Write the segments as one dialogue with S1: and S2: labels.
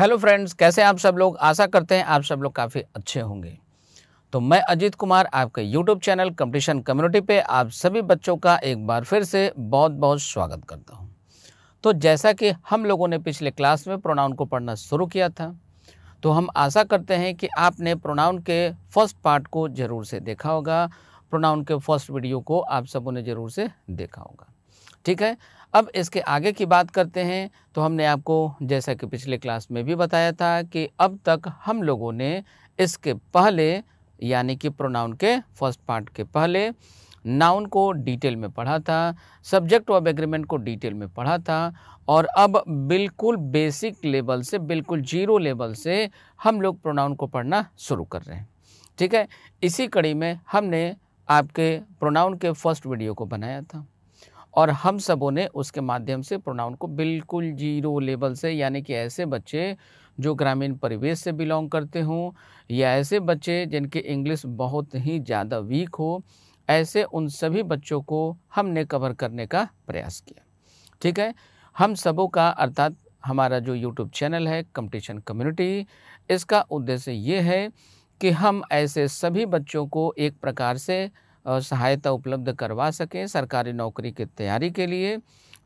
S1: Hello friends कैसे आप सब लोग आशा करते हैं आप सब लोग काफ़ी अच्छे होंगे तो मैं अजीत कुमार आपके यूट्यूब चैनल कंपटीशन कम्युनिटी पे आप सभी बच्चों का एक बार फिर से बहुत बहुत स्वागत करता हूँ तो जैसा कि हम लोगों ने पिछले क्लास में प्रोनाउन को पढ़ना शुरू किया था तो हम आशा करते हैं कि आपने प्रोनाउन के फर्स्ट पार्ट को ज़रूर से देखा होगा प्रोनाउन के फर्स्ट वीडियो को आप सबों ने ज़रूर से देखा होगा ठीक है अब इसके आगे की बात करते हैं तो हमने आपको जैसा कि पिछले क्लास में भी बताया था कि अब तक हम लोगों ने इसके पहले यानी कि प्रोनाउन के फर्स्ट पार्ट के पहले नाउन को डिटेल में पढ़ा था सब्जेक्ट ऑफ एग्रीमेंट को डिटेल में पढ़ा था और अब बिल्कुल बेसिक लेवल से बिल्कुल जीरो लेवल से हम लोग प्रोनाउन को पढ़ना शुरू कर रहे हैं ठीक है इसी कड़ी में हमने आपके प्रोनाउन के फर्स्ट वीडियो को बनाया था और हम सबों ने उसके माध्यम से प्रोनाउन को बिल्कुल जीरो लेवल से यानी कि ऐसे बच्चे जो ग्रामीण परिवेश से बिलोंग करते हों या ऐसे बच्चे जिनके इंग्लिश बहुत ही ज़्यादा वीक हो ऐसे उन सभी बच्चों को हमने कवर करने का प्रयास किया ठीक है हम सबों का अर्थात हमारा जो यूट्यूब चैनल है कंपटीशन कम्युनिटी इसका उद्देश्य ये है कि हम ऐसे सभी बच्चों को एक प्रकार से सहायता उपलब्ध करवा सकें सरकारी नौकरी की तैयारी के लिए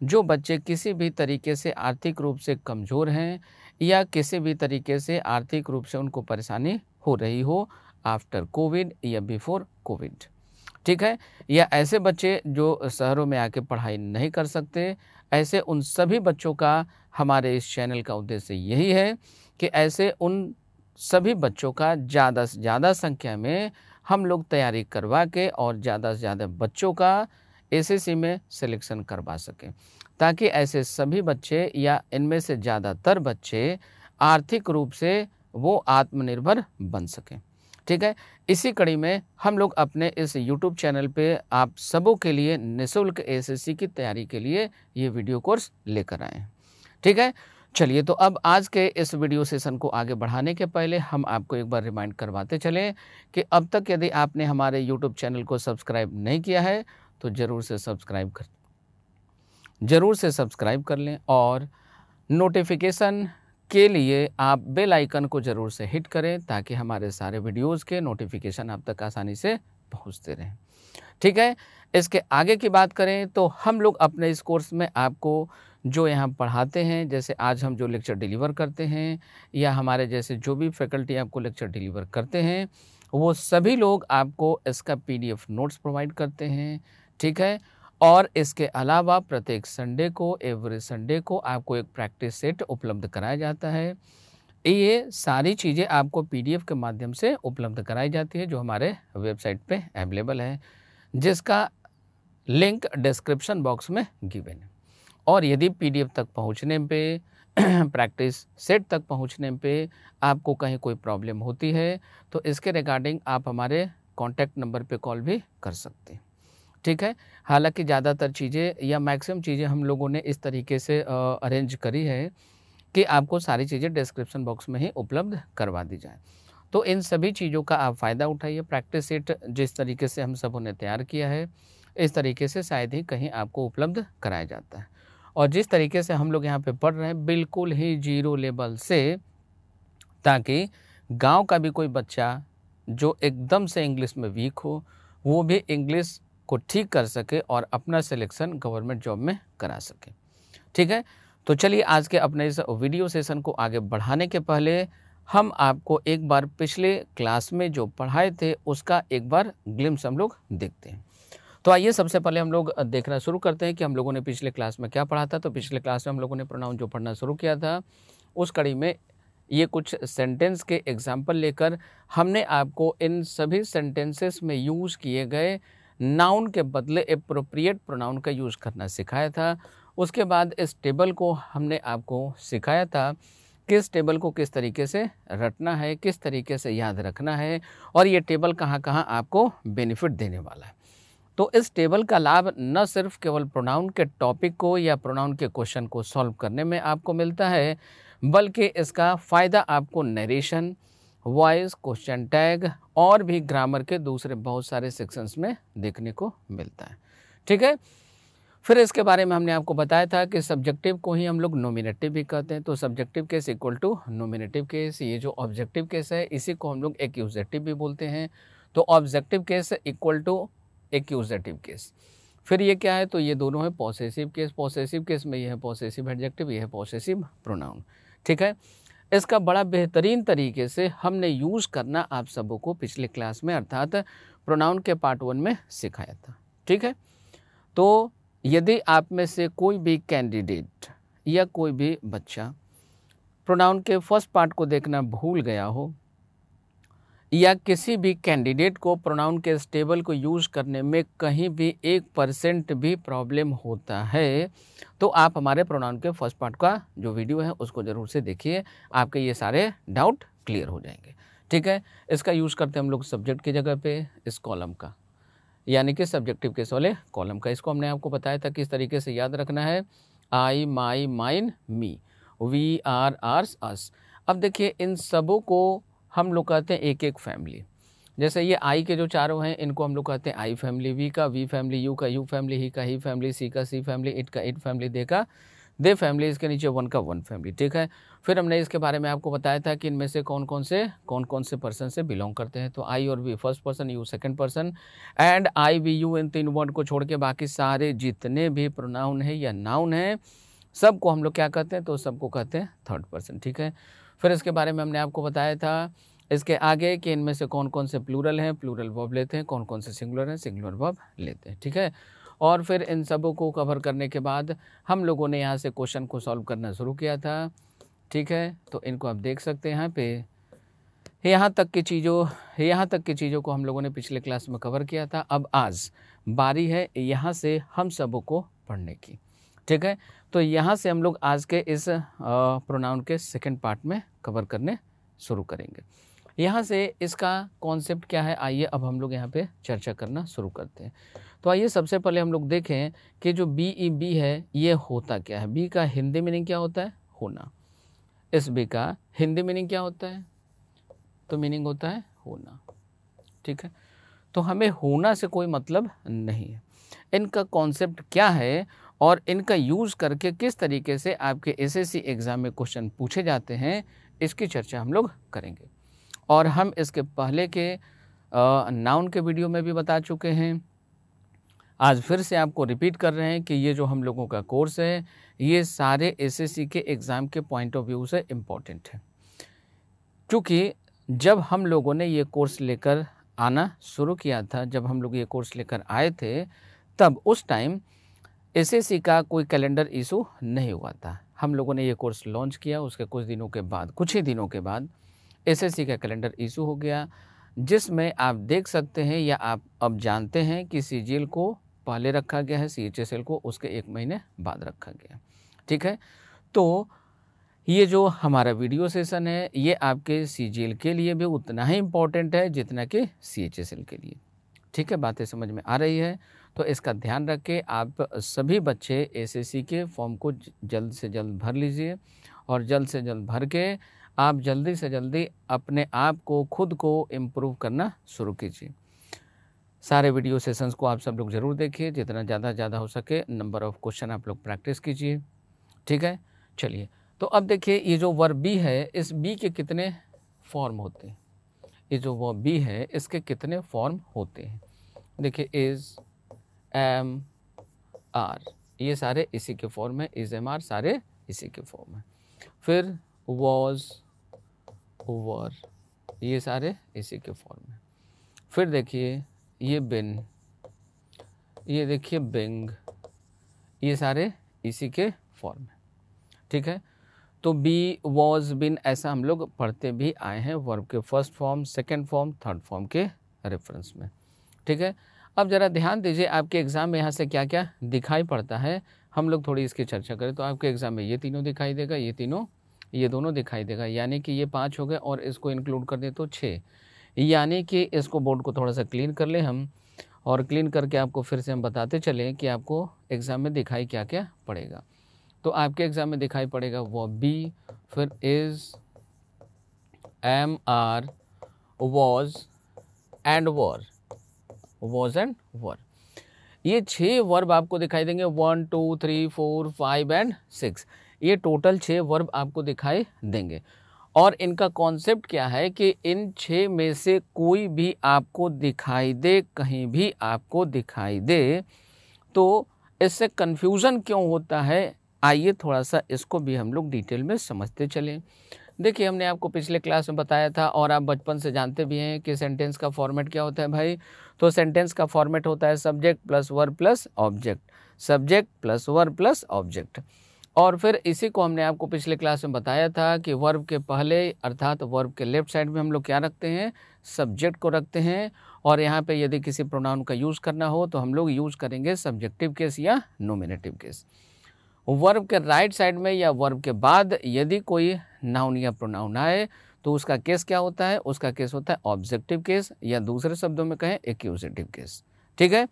S1: जो बच्चे किसी भी तरीके से आर्थिक रूप से कमज़ोर हैं या किसी भी तरीके से आर्थिक रूप से उनको परेशानी हो रही हो आफ्टर कोविड या बिफोर कोविड ठीक है या ऐसे बच्चे जो शहरों में आके पढ़ाई नहीं कर सकते ऐसे उन सभी बच्चों का हमारे इस चैनल का उद्देश्य यही है कि ऐसे उन सभी बच्चों का ज़्यादा से ज़्यादा संख्या में हम लोग तैयारी करवा के और ज़्यादा से ज़्यादा बच्चों का एसएससी में सिलेक्शन करवा सकें ताकि ऐसे सभी बच्चे या इनमें से ज़्यादातर बच्चे आर्थिक रूप से वो आत्मनिर्भर बन सकें ठीक है इसी कड़ी में हम लोग अपने इस YouTube चैनल पे आप सबों के लिए निशुल्क एसएससी की तैयारी के लिए ये वीडियो कोर्स लेकर आए हैं ठीक है चलिए तो अब आज के इस वीडियो सेशन को आगे बढ़ाने के पहले हम आपको एक बार रिमाइंड करवाते चलें कि अब तक यदि आपने हमारे यूट्यूब चैनल को सब्सक्राइब नहीं किया है तो ज़रूर से सब्सक्राइब कर ज़रूर से सब्सक्राइब कर लें और नोटिफिकेशन के लिए आप बेल आइकन को ज़रूर से हिट करें ताकि हमारे सारे वीडियोज़ के नोटिफिकेशन आप तक आसानी से पहुँचते रहें ठीक है इसके आगे की बात करें तो हम लोग अपने इस कोर्स में आपको जो यहाँ पढ़ाते हैं जैसे आज हम जो लेक्चर डिलीवर करते हैं या हमारे जैसे जो भी फैकल्टी आपको लेक्चर डिलीवर करते हैं वो सभी लोग आपको इसका पीडीएफ नोट्स प्रोवाइड करते हैं ठीक है और इसके अलावा प्रत्येक संडे को एवरी संडे को आपको एक प्रैक्टिस सेट उपलब्ध कराया जाता है ये सारी चीज़ें आपको पीडीएफ के माध्यम से उपलब्ध कराई जाती है जो हमारे वेबसाइट पे अवेलेबल है जिसका लिंक डिस्क्रिप्शन बॉक्स में गिवेन है और यदि पीडीएफ तक पहुंचने पे प्रैक्टिस सेट तक पहुंचने पे आपको कहीं कोई प्रॉब्लम होती है तो इसके रिगार्डिंग आप हमारे कॉन्टैक्ट नंबर पे कॉल भी कर सकते हैं ठीक है हालांकि ज़्यादातर चीज़ें या मैक्सिमम चीज़ें हम लोगों ने इस तरीके से अरेंज करी है कि आपको सारी चीज़ें डिस्क्रिप्शन बॉक्स में ही उपलब्ध करवा दी जाए तो इन सभी चीज़ों का आप फ़ायदा उठाइए प्रैक्टिस सेट जिस तरीके से हम सबों ने तैयार किया है इस तरीके से शायद ही कहीं आपको उपलब्ध कराया जाता है और जिस तरीके से हम लोग यहाँ पे पढ़ रहे हैं बिल्कुल ही जीरो लेवल से ताकि गांव का भी कोई बच्चा जो एकदम से इंग्लिश में वीक हो वो भी इंग्लिश को ठीक कर सके और अपना सिलेक्शन गवर्नमेंट जॉब में करा सके ठीक है तो चलिए आज के अपने इस वीडियो सेशन को आगे बढ़ाने के पहले हम आपको एक बार पिछले क्लास में जो पढ़ाए थे उसका एक बार ग्लिम्स हम लोग देखते हैं तो आइए सबसे पहले हम लोग देखना शुरू करते हैं कि हम लोगों ने पिछले क्लास में क्या पढ़ा था तो पिछले क्लास में हम लोगों ने प्रोनाउन जो पढ़ना शुरू किया था उस कड़ी में ये कुछ सेंटेंस के एग्जाम्पल लेकर हमने आपको इन सभी सेंटेंसेस में यूज़ किए गए नाउन के बदले अप्रोप्रिएट प्रोनाउन का यूज़ करना सिखाया था उसके बाद इस टेबल को हमने आपको सिखाया था किस टेबल को किस तरीके से रटना है किस तरीके से याद रखना है और ये टेबल कहाँ कहाँ आपको बेनिफिट देने वाला है तो इस टेबल का लाभ न सिर्फ केवल प्रोनाउन के टॉपिक को या प्रोनाउन के क्वेश्चन को सॉल्व करने में आपको मिलता है बल्कि इसका फ़ायदा आपको नरेशन वॉइस क्वेश्चन टैग और भी ग्रामर के दूसरे बहुत सारे सेक्शंस में देखने को मिलता है ठीक है फिर इसके बारे में हमने आपको बताया था कि सब्जेक्टिव को ही हम लोग नोमिनेटिव भी कहते हैं तो subjective case equal to nominative case ये जो ऑब्जेक्टिव केस है इसी को हम लोग एक्यूजेटिव भी बोलते हैं तो objective case equal to accusative case फिर ये क्या है तो ये दोनों है पॉसेसिव केस पॉसेसिव केस में ये है पॉसेसिव एडजेक्टिव ये है पॉसेसिव प्रोनाउन ठीक है इसका बड़ा बेहतरीन तरीके से हमने यूज़ करना आप सबों को पिछले क्लास में अर्थात प्रोनाउन के पार्ट वन में सिखाया था ठीक है तो यदि आप में से कोई भी कैंडिडेट या कोई भी बच्चा प्रोनाउन के फर्स्ट पार्ट को देखना भूल गया हो या किसी भी कैंडिडेट को प्रोनाउन के स्टेबल को यूज़ करने में कहीं भी एक परसेंट भी प्रॉब्लम होता है तो आप हमारे प्रोनाउन के फर्स्ट पार्ट का जो वीडियो है उसको ज़रूर से देखिए आपके ये सारे डाउट क्लियर हो जाएंगे ठीक है इसका यूज़ करते हैं हम लोग सब्जेक्ट की जगह पे इस कॉलम का यानी कि सब्जेक्टिव केस वाले कॉलम का इसको हमने आपको बताया था किस तरीके से याद रखना है I my mine me we our ours us अब देखिए इन सबों को हम लोग कहते हैं एक एक फैमिली जैसे ये आई के जो चारों हैं इनको हम लोग कहते हैं आई फैमिली वी का वी फैमिली यू का यू फैमिली ही का ही फैमिली सी का सी फैमिली इट का इट फैमिली दे का दे फैमिली इसके नीचे वन का वन फैमिली ठीक है फिर हमने इसके बारे में आपको बताया था कि इनमें से कौन कौन से कौन कौन से पर्सन से बिलोंग करते हैं तो आई और we first person you second person and I we you इन तीन वर्ड को छोड़ के बाकी सारे जितने भी प्रोनाउन है या नाउन है सबको हम लोग क्या कहते हैं तो सबको कहते हैं थर्ड पर्सन ठीक है फिर इसके बारे में हमने आपको बताया था इसके आगे कि इनमें से कौन कौन से प्लूरल हैं प्लूरल वर्ब लेते हैं कौन कौन से सिंगुलर हैं सिंगुलर वर्ब लेते हैं ठीक है और फिर इन सबों को कवर करने के बाद हम लोगों ने यहाँ से क्वेश्चन को सॉल्व करना शुरू किया था ठीक है तो इनको आप देख सकते हैं यहाँ पे यहाँ तक की चीज़ों यहाँ तक की चीज़ों को हम लोगों ने पिछले क्लास में कवर किया था अब आज बारी है यहाँ से हम सबों को पढ़ने की ठीक है तो यहाँ से हम लोग आज के इस प्रोनाउन के सेकेंड पार्ट में कवर करने शुरू करेंगे यहाँ से इसका कॉन्सेप्ट क्या है आइए अब हम लोग यहाँ पे चर्चा करना शुरू करते हैं तो आइए सबसे पहले हम लोग देखें कि जो बी ई बी है ये होता क्या है बी का हिंदी मीनिंग क्या होता है होना इस बी का हिंदी मीनिंग क्या होता है तो मीनिंग होता है होना ठीक है तो हमें होना से कोई मतलब नहीं है इनका कॉन्सेप्ट क्या है और इनका यूज़ करके किस तरीके से आपके एसएससी एग्ज़ाम में क्वेश्चन पूछे जाते हैं इसकी चर्चा हम लोग करेंगे और हम इसके पहले के नाउन के वीडियो में भी बता चुके हैं आज फिर से आपको रिपीट कर रहे हैं कि ये जो हम लोगों का कोर्स है ये सारे एसएससी के एग्ज़ाम के पॉइंट ऑफ व्यू से इम्पॉर्टेंट है चूँकि जब हम लोगों ने ये कोर्स लेकर आना शुरू किया था जब हम लोग ये कोर्स लेकर आए थे तब उस टाइम एसएससी का कोई कैलेंडर इशू नहीं हुआ था हम लोगों ने ये कोर्स लॉन्च किया उसके कुछ दिनों के बाद कुछ ही दिनों के बाद एसएससी का कैलेंडर इशू हो गया जिसमें आप देख सकते हैं या आप अब जानते हैं कि सी को पहले रखा गया है सी को उसके एक महीने बाद रखा गया ठीक है तो ये जो हमारा वीडियो सेशन है ये आपके सी के लिए भी उतना ही इम्पोर्टेंट है जितना कि सी के लिए ठीक है बातें समझ में आ रही है तो इसका ध्यान रख के आप सभी बच्चे एसएससी के फॉर्म को जल्द से जल्द भर लीजिए और जल्द से जल्द भर के आप जल्दी से जल्दी अपने आप को खुद को इम्प्रूव करना शुरू कीजिए सारे वीडियो सेशंस को आप सब लोग ज़रूर देखिए जितना ज़्यादा ज़्यादा हो सके नंबर ऑफ क्वेश्चन आप लोग प्रैक्टिस कीजिए ठीक है चलिए तो अब देखिए ये जो वर्ब बी है इस बी के कितने फॉर्म होते हैं ये जो वर्ब बी है इसके कितने फॉर्म होते हैं देखिए इज़ एम आर ये सारे इसी के फॉर्म है इज एम आर सारे इसी के फॉर्म है फिर वॉज वर ये सारे इसी के फॉर्म है फिर देखिए ये बिन ये देखिए बिंग ये सारे इसी के फॉर्म है ठीक है तो बी वॉज बिन ऐसा हम लोग पढ़ते भी आए हैं वर्ब के first form second form third form के रेफरेंस में ठीक है अब ज़रा ध्यान दीजिए आपके एग्ज़ाम में यहाँ से क्या क्या दिखाई पड़ता है हम लोग थोड़ी इसकी चर्चा करें तो आपके एग्ज़ाम में ये तीनों दिखाई देगा ये तीनों ये दोनों दिखाई देगा यानी कि ये पाँच हो गए और इसको इंक्लूड कर दें तो छः यानी कि इसको बोर्ड को थोड़ा सा क्लीन कर लें हम और क्लीन करके आपको फिर से हम बताते चलें कि आपको एग्ज़ाम में दिखाई क्या क्या पड़ेगा तो आपके एग्ज़ाम में दिखाई पड़ेगा वो बी फिर is am are was and were was and were ये छः वर्ब आपको दिखाई देंगे one two three four five and six ये टोटल छः वर्ब आपको दिखाई देंगे और इनका कॉन्सेप्ट क्या है कि इन छः में से कोई भी आपको दिखाई दे कहीं भी आपको दिखाई दे तो इससे कन्फ्यूज़न क्यों होता है आइए थोड़ा सा इसको भी हम लोग डिटेल में समझते चलें देखिए हमने आपको पिछले क्लास में बताया था और आप बचपन से जानते भी हैं कि सेंटेंस का फॉर्मेट क्या होता है भाई तो सेंटेंस का फॉर्मेट होता है subject plus verb plus object subject plus verb plus object और फिर इसी को हमने आपको पिछले क्लास में बताया था कि वर्ब के पहले अर्थात वर्ब के लेफ्ट साइड में हम लोग क्या रखते हैं सब्जेक्ट को रखते हैं और यहाँ पे यदि किसी प्रोनाउन का यूज़ करना हो तो हम लोग यूज़ करेंगे सब्जेक्टिव केस या नोमिनेटिव केस वर्ब के राइट साइड में या वर्ब के बाद यदि कोई नाउन या प्रोनाउन आए तो उसका केस क्या होता है उसका केस होता है ऑब्जेक्टिव केस या दूसरे शब्दों में कहें एक्यूजेटिव केस ठीक है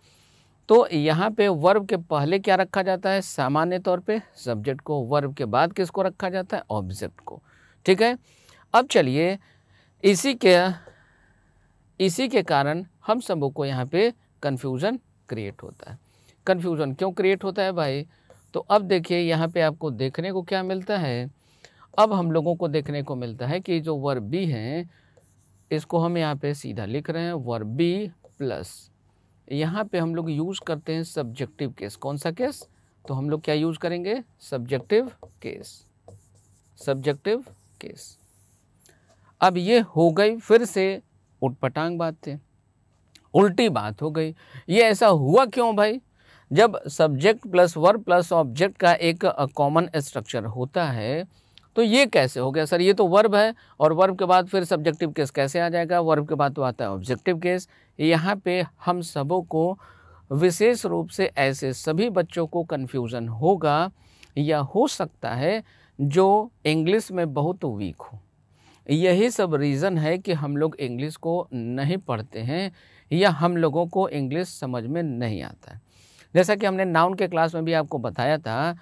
S1: तो यहाँ पे वर्ब के पहले क्या रखा जाता है सामान्य तौर पे सब्जेक्ट को वर्ब के बाद किसको रखा जाता है ऑब्जेक्ट को ठीक है अब चलिए इसी के इसी के कारण हम सबों को यहाँ पे कन्फ्यूज़न क्रिएट होता है कन्फ्यूज़न क्यों क्रिएट होता है भाई तो अब देखिए यहाँ पे आपको देखने को क्या मिलता है अब हम लोगों को देखने को मिलता है कि जो वर्ब बी है इसको हम यहाँ पे सीधा लिख रहे हैं वर्ब बी प्लस यहाँ पे हम लोग यूज़ करते हैं सब्जेक्टिव केस कौन सा केस तो हम लोग क्या यूज़ करेंगे सब्जेक्टिव केस सब्जेक्टिव केस अब ये हो गई फिर से उठपटांग बात थे उल्टी बात हो गई ये ऐसा हुआ क्यों भाई जब subject plus verb plus object का एक कॉमन स्ट्रक्चर होता है तो ये कैसे हो गया सर ये तो वर्ब है और वर्ब के बाद फिर सब्जेक्टिव केस कैसे आ जाएगा वर्ब के बाद तो आता है ऑब्जेक्टिव केस यहाँ पे हम सबों को विशेष रूप से ऐसे सभी बच्चों को कन्फ्यूज़न होगा या हो सकता है जो इंग्लिश में बहुत वीक हो यही सब रीज़न है कि हम लोग इंग्लिश को नहीं पढ़ते हैं या हम लोगों को इंग्लिश समझ में नहीं आता है जैसा कि हमने नाउन के क्लास में भी आपको बताया था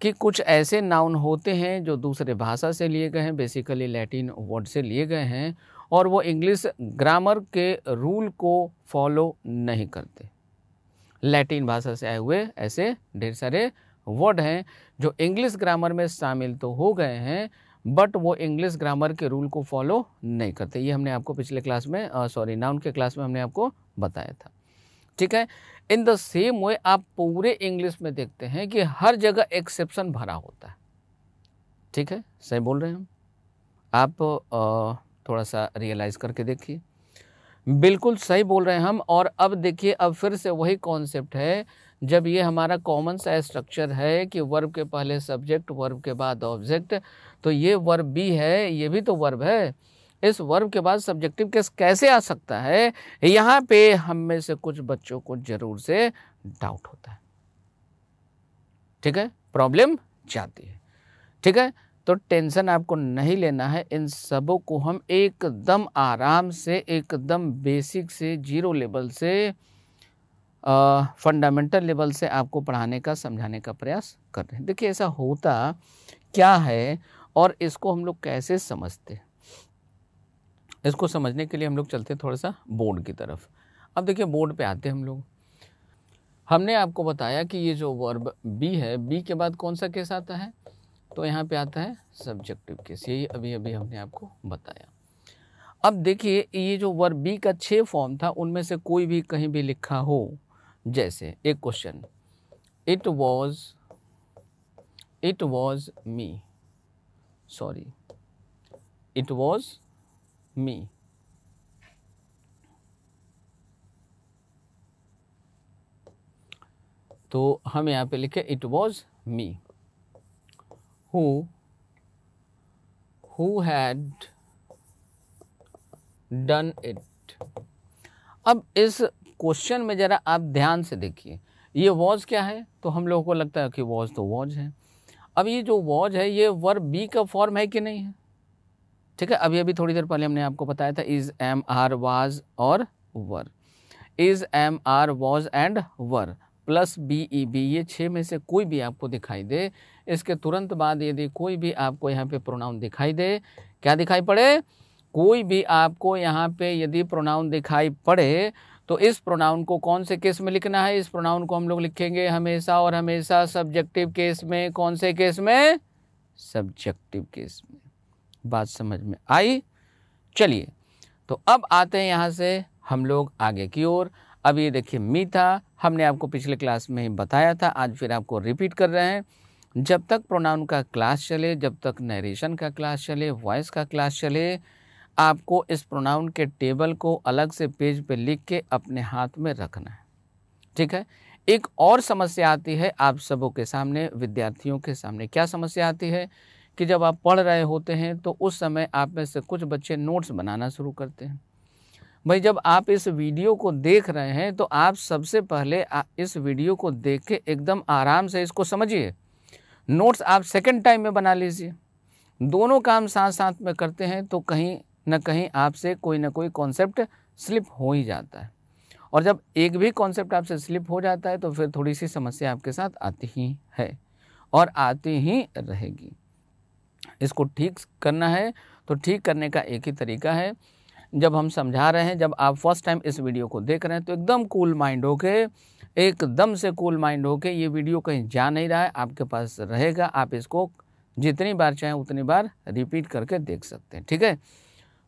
S1: कि कुछ ऐसे नाउन होते हैं जो दूसरे भाषा से लिए गए हैं बेसिकली लैटिन वर्ड से लिए गए हैं और वो इंग्लिश ग्रामर के रूल को फॉलो नहीं करते लैटिन भाषा से आए हुए ऐसे ढेर सारे वर्ड हैं जो इंग्लिश ग्रामर में शामिल तो हो गए हैं बट वो इंग्लिश ग्रामर के रूल को फॉलो नहीं करते ये हमने आपको पिछले क्लास में सॉरी नाउन के क्लास में हमने आपको बताया था ठीक है इन द सेम वे आप पूरे इंग्लिश में देखते हैं कि हर जगह एक्सेप्शन भरा होता है ठीक है सही बोल रहे हैं हम आप थोड़ा सा रियलाइज़ करके देखिए बिल्कुल सही बोल रहे हैं हम और अब देखिए अब फिर से वही कॉन्सेप्ट है जब ये हमारा कॉमन सा स्ट्रक्चर है कि वर्ब के पहले सब्जेक्ट वर्ब के बाद ऑब्जेक्ट तो ये वर्ब भी है ये भी तो वर्ब है इस वर्ब के बाद सब्जेक्टिव केस कैसे आ सकता है यहाँ पे हम में से कुछ बच्चों को जरूर से डाउट होता है ठीक है प्रॉब्लम जाती है ठीक है तो टेंशन आपको नहीं लेना है इन सबों को हम एकदम आराम से एकदम बेसिक से जीरो लेवल से फंडामेंटल लेवल से आपको पढ़ाने का समझाने का प्रयास कर रहे हैं देखिए ऐसा होता क्या है और इसको हम लोग कैसे समझते हैं इसको समझने के लिए हम लोग चलते हैं थोड़ा सा बोर्ड की तरफ अब देखिए बोर्ड पे आते हैं हम लोग हमने आपको बताया कि ये जो वर्ब बी है बी के बाद कौन सा केस आता है तो यहाँ पे आता है सब्जेक्टिव केस यही अभी अभी हमने आपको बताया अब देखिए ये जो वर्ब बी का छः फॉर्म था उनमें से कोई भी कहीं भी लिखा हो जैसे एक question it was it was me sorry it was me. तो हम यहाँ पे लिखे it was me who who had done it अब इस क्वेश्चन में ज़रा आप ध्यान से देखिए ये वॉज क्या है तो हम लोगों को लगता है कि वॉज तो वॉज है अब ये जो वॉज है ये वर्ब बी का फॉर्म है कि नहीं है ठीक है अभी अभी थोड़ी देर पहले हमने आपको बताया था इज़ एम आर वाज और were is am are was and were plus B E be ये छः में से कोई भी आपको दिखाई दे इसके तुरंत बाद यदि कोई भी आपको यहाँ पे प्रोनाउन दिखाई दे क्या दिखाई पड़े कोई भी आपको यहाँ पे यदि प्रोनाउन दिखाई पड़े तो इस प्रोनाउन को कौन से केस में लिखना है इस प्रोनाउन को हम लोग लिखेंगे हमेशा और हमेशा सब्जेक्टिव केस में कौन से केस में सब्जेक्टिव केस में बात समझ में आई चलिए तो अब आते हैं यहाँ से हम लोग आगे की ओर अब ये देखिए मीठा हमने आपको पिछले क्लास में ही बताया था आज फिर आपको रिपीट कर रहे हैं जब तक प्रोनाउन का क्लास चले जब तक नरेशन का क्लास चले वॉइस का क्लास चले आपको इस प्रोनाउन के टेबल को अलग से पेज पे लिख के अपने हाथ में रखना है ठीक है एक और समस्या आती है आप सबों के सामने विद्यार्थियों के सामने क्या समस्या आती है कि जब आप पढ़ रहे होते हैं तो उस समय आप में से कुछ बच्चे नोट्स बनाना शुरू करते हैं भाई जब आप इस वीडियो को देख रहे हैं तो आप सबसे पहले इस वीडियो को देख के एकदम आराम से इसको समझिए नोट्स आप सेकेंड टाइम में बना लीजिए दोनों काम साथ साथ में करते हैं तो कहीं ना कहीं आपसे कोई ना कोई कॉन्सेप्ट स्लिप हो ही जाता है और जब एक भी कॉन्सेप्ट आपसे स्लिप हो जाता है तो फिर थोड़ी सी समस्या आपके साथ आती ही है और आती ही रहेगी इसको ठीक करना है तो ठीक करने का एक ही तरीका है जब हम समझा रहे हैं जब आप फर्स्ट टाइम इस वीडियो को देख रहे हैं तो एकदम कूल माइंड होके एकदम से कूल माइंड होके ये वीडियो कहीं जा नहीं रहा है आपके पास रहेगा आप इसको जितनी बार चाहें उतनी बार रिपीट करके देख सकते हैं ठीक है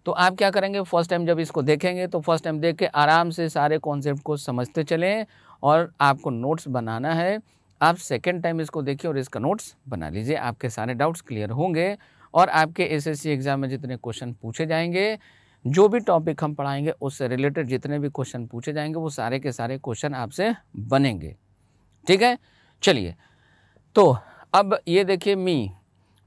S1: तो आप क्या करेंगे फर्स्ट टाइम जब इसको देखेंगे तो फर्स्ट टाइम देख के आराम से सारे कॉन्सेप्ट को समझते चलें और आपको नोट्स बनाना है आप सेकेंड टाइम इसको देखिए और इसका नोट्स बना लीजिए आपके सारे डाउट्स क्लियर होंगे और आपके एसएससी एग्ज़ाम में जितने क्वेश्चन पूछे जाएंगे जो भी टॉपिक हम पढ़ाएंगे उससे रिलेटेड जितने भी क्वेश्चन पूछे जाएंगे वो सारे के सारे क्वेश्चन आपसे बनेंगे ठीक है चलिए तो अब ये देखिए मी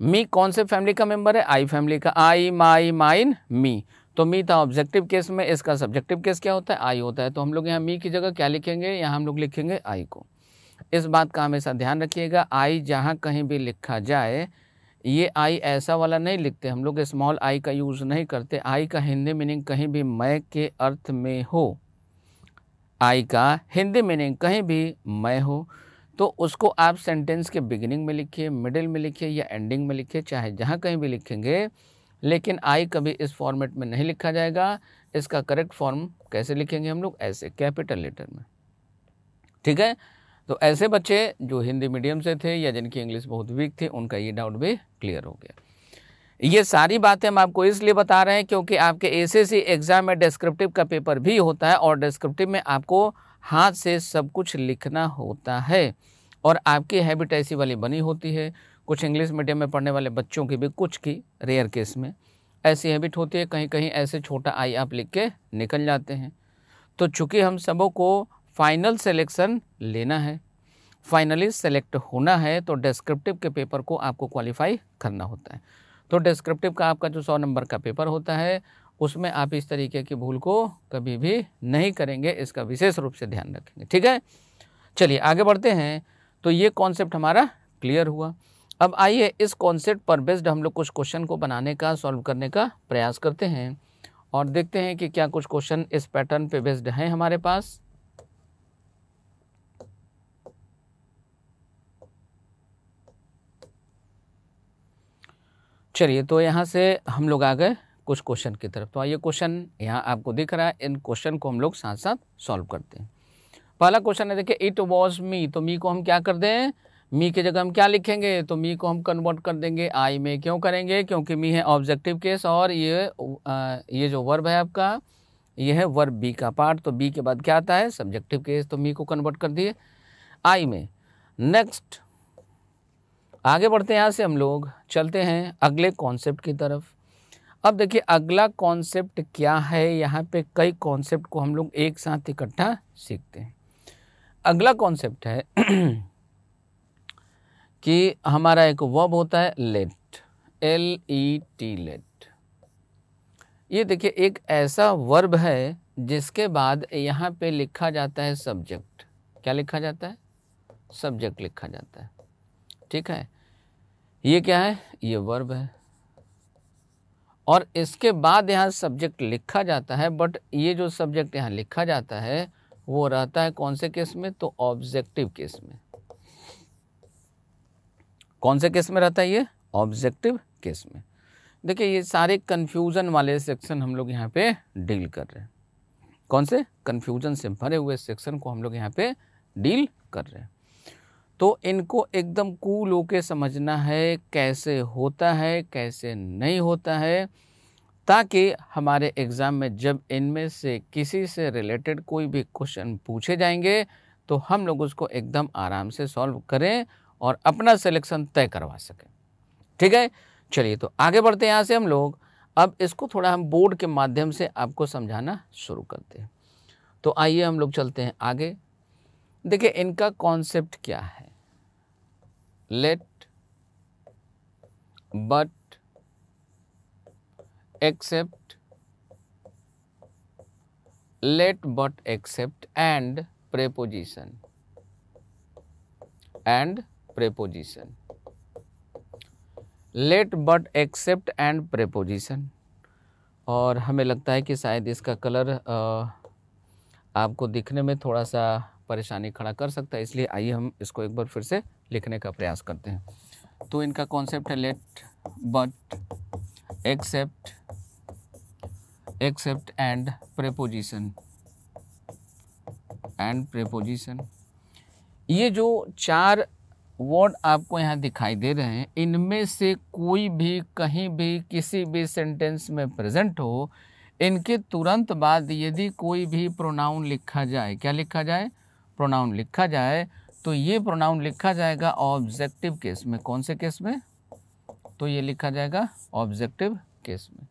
S1: मी कौन से फैमिली का मेंबर है आई फैमिली का आई माई माइन मी तो मी था ऑब्जेक्टिव केस में इसका सब्जेक्टिव केस क्या होता है आई होता है तो हम लोग यहाँ मी की जगह क्या लिखेंगे यहाँ हम लोग लिखेंगे आई को इस बात का हमेशा ध्यान रखिएगा आई जहाँ कहीं भी लिखा जाए ये आई ऐसा वाला नहीं लिखते हम लोग स्मॉल आई का यूज़ नहीं करते आई का हिंदी मीनिंग कहीं भी मैं के अर्थ में हो आई का हिंदी मीनिंग कहीं भी मैं हो तो उसको आप सेंटेंस के बिगिनिंग में लिखिए मिडिल में लिखिए या एंडिंग में लिखिए चाहे जहाँ कहीं भी लिखेंगे लेकिन आई कभी इस फॉर्मेट में नहीं लिखा जाएगा इसका करेक्ट फॉर्म कैसे लिखेंगे हम लोग ऐसे कैपिटल लेटर में ठीक है तो ऐसे बच्चे जो हिंदी मीडियम से थे या जिनकी इंग्लिश बहुत वीक थी उनका ये डाउट भी क्लियर हो गया ये सारी बातें हम आपको इसलिए बता रहे हैं क्योंकि आपके एसएससी एग्ज़ाम में डिस्क्रिप्टिव का पेपर भी होता है और डिस्क्रिप्टिव में आपको हाथ से सब कुछ लिखना होता है और आपकी हैबिट ऐसी वाली बनी होती है कुछ इंग्लिश मीडियम में पढ़ने वाले बच्चों की भी कुछ की रेयर केस में ऐसी हैबिट होती है कहीं कहीं ऐसे छोटा आई आप लिख के निकल जाते हैं तो चूँकि हम सबों को फाइनल सेलेक्शन लेना है फाइनली सेलेक्ट होना है तो डिस्क्रिप्टिव के पेपर को आपको क्वालिफाई करना होता है तो डिस्क्रिप्टिव का आपका जो सौ नंबर का पेपर होता है उसमें आप इस तरीके की भूल को कभी भी नहीं करेंगे इसका विशेष रूप से ध्यान रखेंगे ठीक है चलिए आगे बढ़ते हैं तो ये कॉन्सेप्ट हमारा क्लियर हुआ अब आइए इस कॉन्सेप्ट पर बेस्ड हम लोग कुछ क्वेश्चन को बनाने का सॉल्व करने का प्रयास करते हैं और देखते हैं कि क्या कुछ क्वेश्चन इस पैटर्न पे बेस्ड हैं हमारे पास चलिए तो यहाँ से हम लोग आ गए कुछ क्वेश्चन की तरफ तो आइए क्वेश्चन यहाँ आपको दिख रहा है इन क्वेश्चन को हम लोग साथ साथ सॉल्व करते हैं पहला क्वेश्चन है देखिए इट वॉज मी तो मी को हम क्या कर दें मी के जगह हम क्या लिखेंगे तो मी को हम कन्वर्ट कर देंगे आई में क्यों करेंगे क्योंकि मी है ऑब्जेक्टिव केस और ये आ, ये जो वर्ब है आपका ये है वर्ब बी का पार्ट तो बी के बाद क्या आता है सब्जेक्टिव केस तो मी को कन्वर्ट कर दिए आई में नेक्स्ट आगे बढ़ते हैं यहाँ से हम लोग चलते हैं अगले कॉन्सेप्ट की तरफ अब देखिए अगला कॉन्सेप्ट क्या है यहाँ पे कई कॉन्सेप्ट को हम लोग एक साथ इकट्ठा सीखते हैं अगला कॉन्सेप्ट है कि हमारा एक वर्ब होता है let L E T let ये देखिए एक ऐसा वर्ब है जिसके बाद यहाँ पे लिखा जाता है सब्जेक्ट क्या लिखा जाता है सब्जेक्ट लिखा जाता है ठीक है ये क्या है ये वर्ब है और इसके बाद यहाँ सब्जेक्ट लिखा जाता है बट ये जो सब्जेक्ट यहाँ लिखा जाता है वो रहता है कौन से केस में तो ऑब्जेक्टिव केस में कौन से केस में रहता है ये ऑब्जेक्टिव केस में देखिए ये सारे कन्फ्यूज़न वाले सेक्शन हम लोग यहाँ पे डील कर रहे हैं कौन से कन्फ्यूज़न से भरे हुए सेक्शन को हम लोग यहाँ पे डील कर रहे हैं तो इनको एकदम कूल होके समझना है कैसे होता है कैसे नहीं होता है ताकि हमारे एग्ज़ाम में जब इनमें से किसी से रिलेटेड कोई भी क्वेश्चन पूछे जाएंगे तो हम लोग उसको एकदम आराम से सॉल्व करें और अपना सिलेक्शन तय करवा सकें ठीक है चलिए तो आगे बढ़ते हैं यहाँ से हम लोग अब इसको थोड़ा हम बोर्ड के माध्यम से आपको समझाना शुरू करते हैं तो आइए हम लोग चलते हैं आगे देखिए इनका कॉन्सेप्ट क्या है let but except let but except and preposition and preposition let but except and preposition और हमें लगता है कि शायद इसका कलर आ, आपको दिखने में थोड़ा सा परेशानी खड़ा कर सकता है इसलिए आइए हम इसको एक बार फिर से लिखने का प्रयास करते हैं तो इनका कॉन्सेप्ट है let but except except and preposition and preposition ये जो चार वर्ड आपको यहाँ दिखाई दे रहे हैं इनमें से कोई भी कहीं भी किसी भी सेंटेंस में प्रेजेंट हो इनके तुरंत बाद यदि कोई भी प्रोनाउन लिखा जाए क्या लिखा जाए प्रोनाउन लिखा जाए तो ये प्रोनाउन लिखा जाएगा ऑब्जेक्टिव केस में कौन से केस में तो ये लिखा जाएगा ऑब्जेक्टिव केस में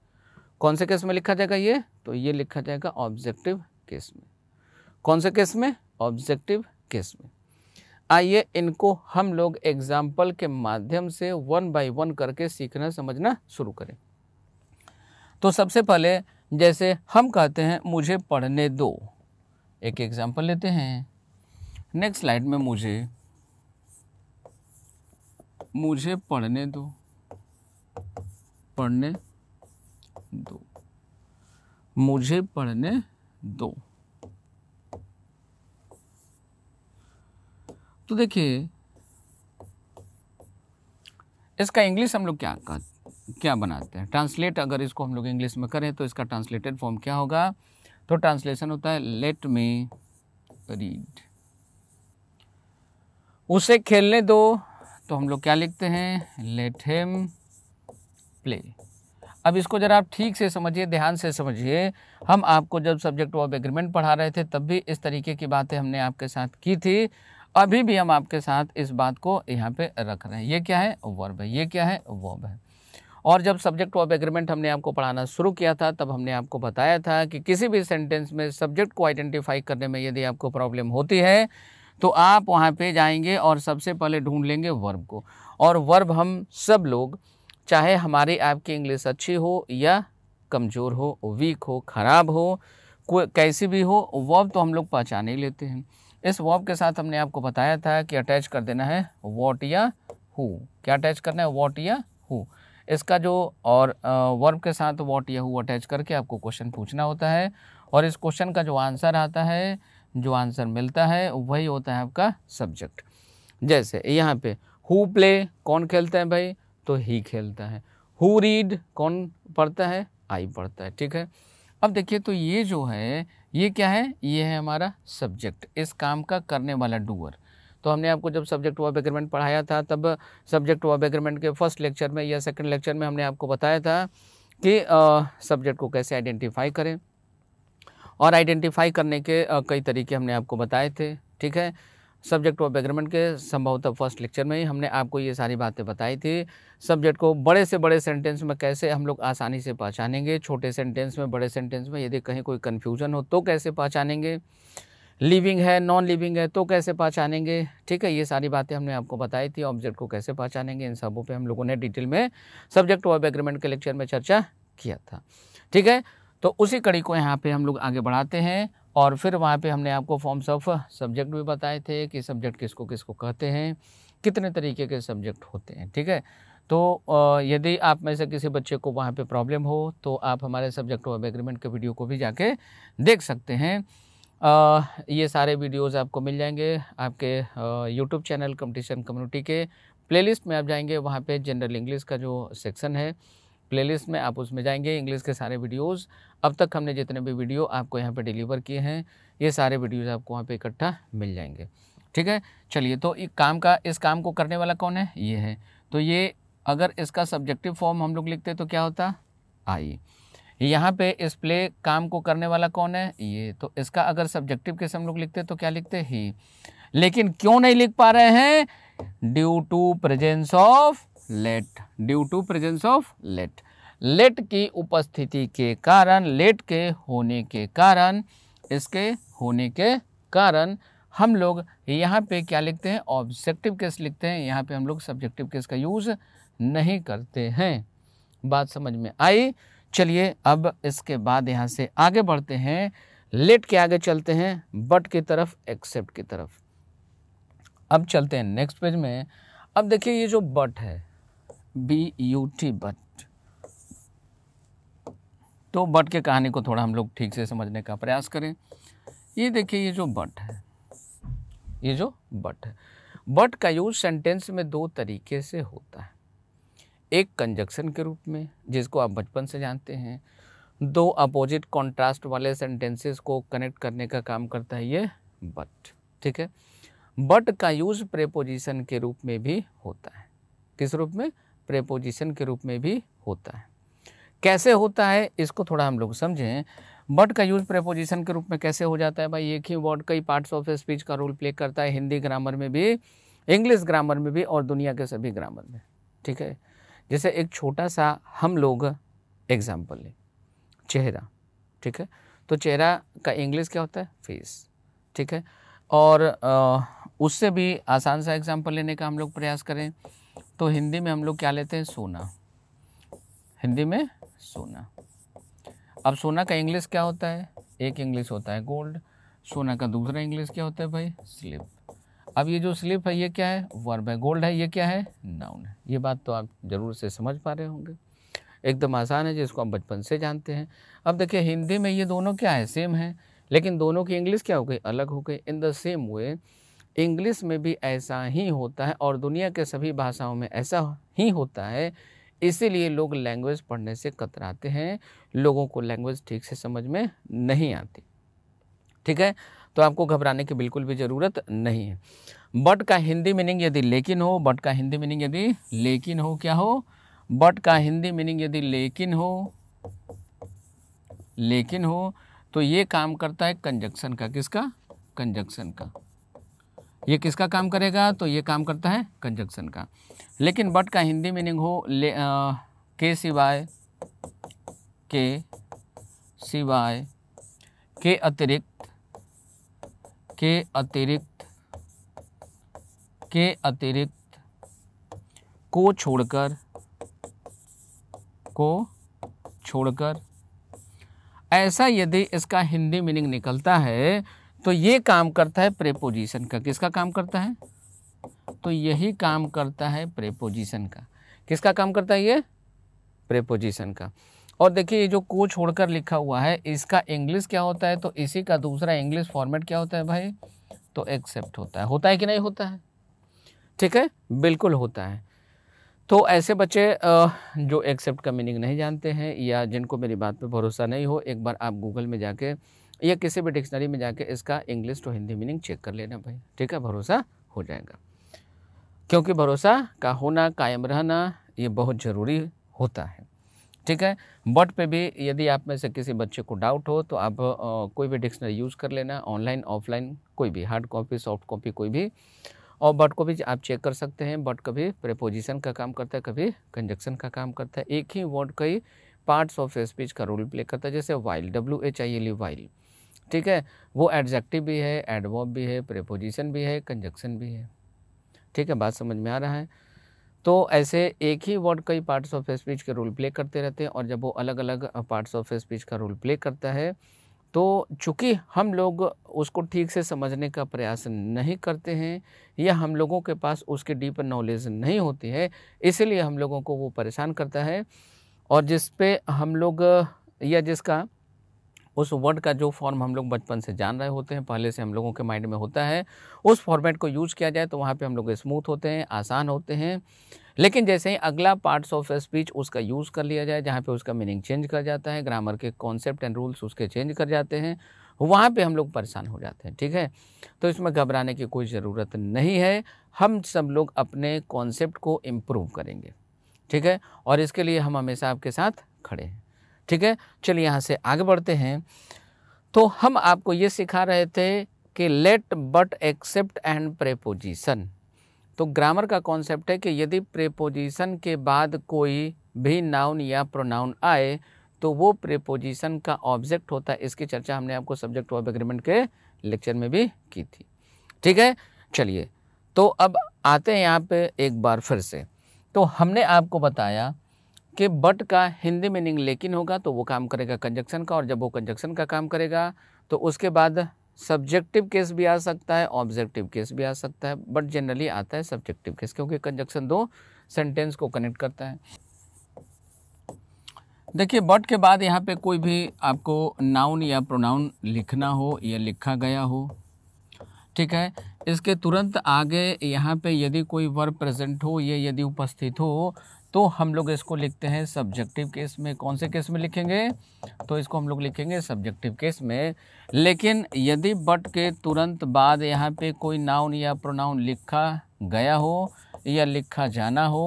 S1: कौन से केस में लिखा जाएगा ये तो ये लिखा जाएगा ऑब्जेक्टिव केस में कौन से केस में ऑब्जेक्टिव केस में आइए इनको हम लोग एग्जाम्पल के माध्यम से वन बाय वन करके सीखना समझना शुरू करें तो सबसे पहले जैसे हम कहते हैं मुझे पढ़ने दो एक एग्जाम्पल लेते हैं नेक्स्ट स्लाइड में मुझे मुझे पढ़ने दो पढ़ने दो मुझे पढ़ने दो तो देखिए इसका इंग्लिश हम लोग क्या कर क्या बनाते हैं ट्रांसलेट अगर इसको हम लोग इंग्लिश में करें तो इसका ट्रांसलेटेड फॉर्म क्या होगा तो ट्रांसलेशन होता है लेट मी रीड उसे खेलने दो तो हम लोग क्या लिखते हैं लेट हेम प्ले अब इसको जरा आप ठीक से समझिए ध्यान से समझिए हम आपको जब सब्जेक्ट ऑफ एग्रीमेंट पढ़ा रहे थे तब भी इस तरीके की बातें हमने आपके साथ की थी अभी भी हम आपके साथ इस बात को यहाँ पे रख रहे हैं ये क्या है वर्ब है ये क्या है वर्ब है और जब सब्जेक्ट ऑफ एग्रीमेंट हमने आपको पढ़ाना शुरू किया था तब हमने आपको बताया था कि किसी भी सेंटेंस में सब्जेक्ट को आइडेंटिफाई करने में यदि आपको प्रॉब्लम होती है तो आप वहाँ पे जाएंगे और सबसे पहले ढूंढ लेंगे वर्ब को और वर्ब हम सब लोग चाहे हमारी आपकी इंग्लिश अच्छी हो या कमज़ोर हो वीक हो ख़राब हो कैसी भी हो वर्ब तो हम लोग पहचान ही लेते हैं इस वर्ब के साथ हमने आपको बताया था कि अटैच कर देना है वॉट या हु क्या अटैच करना है वॉट या हु इसका जो और वर्ब के साथ वॉट या हु अटैच करके आपको क्वेश्चन पूछना होता है और इस क्वेश्चन का जो आंसर आता है जो आंसर मिलता है वही होता है आपका सब्जेक्ट जैसे यहाँ पे हु प्ले कौन खेलता है भाई तो ही खेलता है हु रीड कौन पढ़ता है आई पढ़ता है ठीक है अब देखिए तो ये जो है ये क्या है ये है हमारा सब्जेक्ट इस काम का करने वाला डूअर तो हमने आपको जब सब्जेक्ट वॉब एग्रीमेंट पढ़ाया था तब सब्जेक्ट वॉब एग्रीमेंट के फर्स्ट लेक्चर में या सेकंड लेक्चर में हमने आपको बताया था कि सब्जेक्ट को कैसे आइडेंटिफाई करें और आइडेंटिफाई करने के कई तरीके हमने आपको बताए थे ठीक है सब्जेक्ट ऑफ एग्रीमेंट के संभवतः फर्स्ट लेक्चर में ही हमने आपको ये सारी बातें बताई थी सब्जेक्ट को बड़े से बड़े सेंटेंस में कैसे हम लोग आसानी से पहचानेंगे छोटे सेंटेंस में बड़े सेंटेंस में यदि कहीं कोई कन्फ्यूजन हो तो कैसे पहचानेंगे लिविंग है नॉन लिविंग है तो कैसे पहचानेंगे ठीक है ये सारी बातें हमने आपको बताई थी ऑब्जेक्ट को कैसे पहचानेंगे इन सबों पे हम लोगों ने डिटेल में सब्जेक्ट ऑफ एग्रीमेंट के लेक्चर में चर्चा किया था ठीक है तो उसी कड़ी को यहाँ पे हम लोग आगे बढ़ाते हैं और फिर वहाँ पे हमने आपको फॉर्म्स ऑफ सब्जेक्ट भी बताए थे कि सब्जेक्ट किसको किसको कहते हैं कितने तरीके के सब्जेक्ट होते हैं ठीक है तो यदि आप में से किसी बच्चे को वहाँ पे प्रॉब्लम हो तो आप हमारे सब्जेक्ट ऑफ एग्रीमेंट के वीडियो को भी जाके देख सकते हैं आ, ये सारे वीडियोज़ आपको मिल जाएंगे आपके यूट्यूब चैनल कम्पटिशन कम्युनिटी के प्लेलिस्ट में आप जाएंगे वहाँ पे जनरल इंग्लिश का जो सेक्शन है प्लेलिस्ट में आप उसमें जाएंगे इंग्लिश के सारे वीडियोस अब तक हमने जितने भी वीडियो आपको यहाँ पे डिलीवर किए हैं ये सारे वीडियोस आपको वहाँ पे इकट्ठा मिल जाएंगे ठीक है चलिए तो एक काम का इस काम को करने वाला कौन है ये है तो ये अगर इसका सब्जेक्टिव फॉर्म हम लोग लिखते तो क्या होता आई यहाँ पे इस प्ले काम को करने वाला कौन है ये तो इसका अगर सब्जेक्टिव केस हम लोग लिखते तो क्या लिखते ही लेकिन क्यों नहीं लिख पा रहे हैं due to presence of let due to presence of let let की उपस्थिति के कारण लेट के होने के कारण इसके होने के कारण हम लोग यहाँ पे क्या लिखते हैं ऑब्जेक्टिव केस लिखते हैं यहाँ पे हम लोग सब्जेक्टिव केस का यूज़ नहीं करते हैं बात समझ में आई चलिए अब इसके बाद यहाँ से आगे बढ़ते हैं लेट के आगे चलते हैं बट की तरफ एक्सेप्ट की तरफ अब चलते हैं नेक्स्ट पेज में अब देखिए ये जो बट है बी यू टी बट तो बट के कहानी को थोड़ा हम लोग ठीक से समझने का प्रयास करें ये देखिए ये जो बट है ये जो बट है बट का यूज सेंटेंस में दो तरीके से होता है एक कंजक्शन के रूप में जिसको आप बचपन से जानते हैं दो अपोजिट कॉन्ट्रास्ट वाले सेंटेंसेस को कनेक्ट करने का काम करता है ये बट ठीक है बट का यूज प्रेपोजिशन के रूप में भी होता है किस रूप में प्रेपोजिशन के रूप में भी होता है कैसे होता है इसको थोड़ा हम लोग समझें बट का यूज़ प्रेपोजिशन के रूप में कैसे हो जाता है भाई एक ही वर्ड कई पार्ट्स ऑफ स्पीच का रोल प्ले करता है हिंदी ग्रामर में भी इंग्लिश ग्रामर में भी और दुनिया के सभी ग्रामर में ठीक है जैसे एक छोटा सा हम लोग एग्जाम्पल लें चेहरा ठीक है तो चेहरा का इंग्लिश क्या होता है फेस ठीक है और आ, उससे भी आसान सा एग्जाम्पल लेने का हम लोग प्रयास करें तो हिंदी में हम लोग क्या लेते हैं सोना हिंदी में सोना अब सोना का इंग्लिश क्या होता है एक इंग्लिश होता है गोल्ड सोना का दूसरा इंग्लिश क्या होता है भाई स्लिप अब ये जो स्लिप है ये क्या है वर्ब है गोल्ड है ये क्या है नाउन है ये बात तो आप ज़रूर से समझ पा रहे होंगे एकदम आसान है जिसको आप बचपन से जानते हैं अब देखिए हिंदी में ये दोनों क्या है सेम है लेकिन दोनों की इंग्लिश क्या हो गई अलग हो गई in the same way English में भी ऐसा ही होता है और दुनिया के सभी भाषाओं में ऐसा ही होता है इसीलिए लोग लैंग्वेज पढ़ने से कतराते हैं लोगों को लैंग्वेज ठीक से समझ में नहीं आती ठीक है तो आपको घबराने की बिल्कुल भी ज़रूरत नहीं है बट का हिंदी मीनिंग यदि लेकिन हो बट का हिंदी मीनिंग यदि लेकिन हो क्या हो बट का हिंदी मीनिंग यदि लेकिन हो लेकिन हो तो ये काम करता है कंजक्शन का किसका कंजक्शन का ये किसका काम करेगा तो ये काम करता है कंजक्शन का लेकिन बट का हिंदी मीनिंग हो ले आ, के सिवाय के सिवाय के अतिरिक्त के अतिरिक्त के अतिरिक्त को छोड़कर को छोड़कर ऐसा यदि इसका हिंदी मीनिंग निकलता है तो ये काम करता है प्रेपोजिशन का किसका काम करता है तो यही काम करता है प्रेपोजिशन का किसका काम करता है ये प्रेपोजिशन का और देखिए ये जो को छोड़कर लिखा हुआ है इसका इंग्लिश क्या होता है तो इसी का दूसरा इंग्लिश फॉर्मेट क्या होता है भाई तो एक्सेप्ट होता है होता है कि नहीं होता है ठीक है बिल्कुल होता है तो ऐसे बच्चे जो एक्सेप्ट का मीनिंग नहीं जानते हैं या जिनको मेरी बात पे भरोसा नहीं हो एक बार आप गूगल में जाके या किसी भी डिक्शनरी में जाके इसका English to Hindi meaning check कर लेना भाई ठीक है भरोसा हो जाएगा क्योंकि भरोसा का होना कायम रहना ये बहुत ज़रूरी होता है ठीक है बट पे भी यदि आप में से किसी बच्चे को डाउट हो तो आप आ, कोई भी डिक्शनरी यूज़ कर लेना ऑनलाइन ऑफलाइन कोई भी हार्ड कॉपी सॉफ्ट कॉपी कोई भी और बट को भी आप चेक कर सकते हैं बट कभी प्रपोजिशन का काम करता है कभी कंजक्शन का काम करता है एक ही वर्ड कई पार्ट्स ऑफ स्पीच का रोल प्ले करता है जैसे while W H I L while ठीक है वो एडजेक्टिव भी है एडवर्ब भी है प्रेपोजिशन भी है कंजक्शन भी है ठीक है बात समझ में आ रहा है तो ऐसे एक ही वर्ड कई पार्ट्स ऑफ स्पीच के रोल प्ले करते रहते हैं और जब वो अलग अलग पार्ट्स ऑफ स्पीच का रोल प्ले करता है तो चूँकि हम लोग उसको ठीक से समझने का प्रयास नहीं करते हैं या हम लोगों के पास उसकी डीप नॉलेज नहीं होती है इसलिए हम लोगों को वो परेशान करता है और जिस पे हम लोग या जिसका उस वर्ड का जो फॉर्म हम लोग बचपन से जान रहे होते हैं पहले से हम लोगों के माइंड में होता है उस फॉर्मेट को यूज़ किया जाए तो वहाँ पे हम लोग स्मूथ होते हैं आसान होते हैं लेकिन जैसे ही अगला पार्ट्स ऑफ स्पीच उसका यूज़ कर लिया जाए जहाँ पर उसका मीनिंग चेंज कर जाता है ग्रामर के कॉन्सेप्ट एंड रूल्स उसके चेंज कर जाते हैं वहाँ पे हम लोग परेशान हो जाते हैं ठीक है तो इसमें घबराने की कोई ज़रूरत नहीं है हम सब लोग अपने कॉन्सेप्ट को इम्प्रूव करेंगे ठीक है और इसके लिए हम हमेशा आपके साथ खड़े हैं ठीक है चलिए यहाँ से आगे बढ़ते हैं तो हम आपको ये सिखा रहे थे कि let but except and preposition तो ग्रामर का कॉन्सेप्ट है कि यदि प्रेपोजिशन के बाद कोई भी नाउन या प्रोनाउन आए तो वो प्रेपोजिशन का ऑब्जेक्ट होता है इसकी चर्चा हमने आपको सब्जेक्ट ऑफ एग्रीमेंट के लेक्चर में भी की थी ठीक है चलिए तो अब आते हैं यहाँ पे एक बार फिर से तो हमने आपको बताया कि बट का हिंदी मीनिंग लेकिन होगा तो वो काम करेगा कंजक्शन का और जब वो कंजक्शन का काम करेगा तो उसके बाद सब्जेक्टिव केस भी आ सकता है ऑब्जेक्टिव केस भी आ सकता है बट जनरली आता है सब्जेक्टिव केस क्योंकि कंजक्शन दो सेंटेंस को कनेक्ट करता है देखिए बट के बाद यहाँ पे कोई भी आपको नाउन या प्रोनाउन लिखना हो या लिखा गया हो ठीक है इसके तुरंत आगे यहाँ पे यदि कोई वर्ब प्रेजेंट हो या यदि उपस्थित हो तो हम लोग इसको लिखते हैं सब्जेक्टिव केस में कौन से केस में लिखेंगे तो इसको हम लोग लिखेंगे सब्जेक्टिव केस में लेकिन यदि बट के तुरंत बाद यहाँ पे कोई नाउन या प्रोनाउन लिखा गया हो या लिखा जाना हो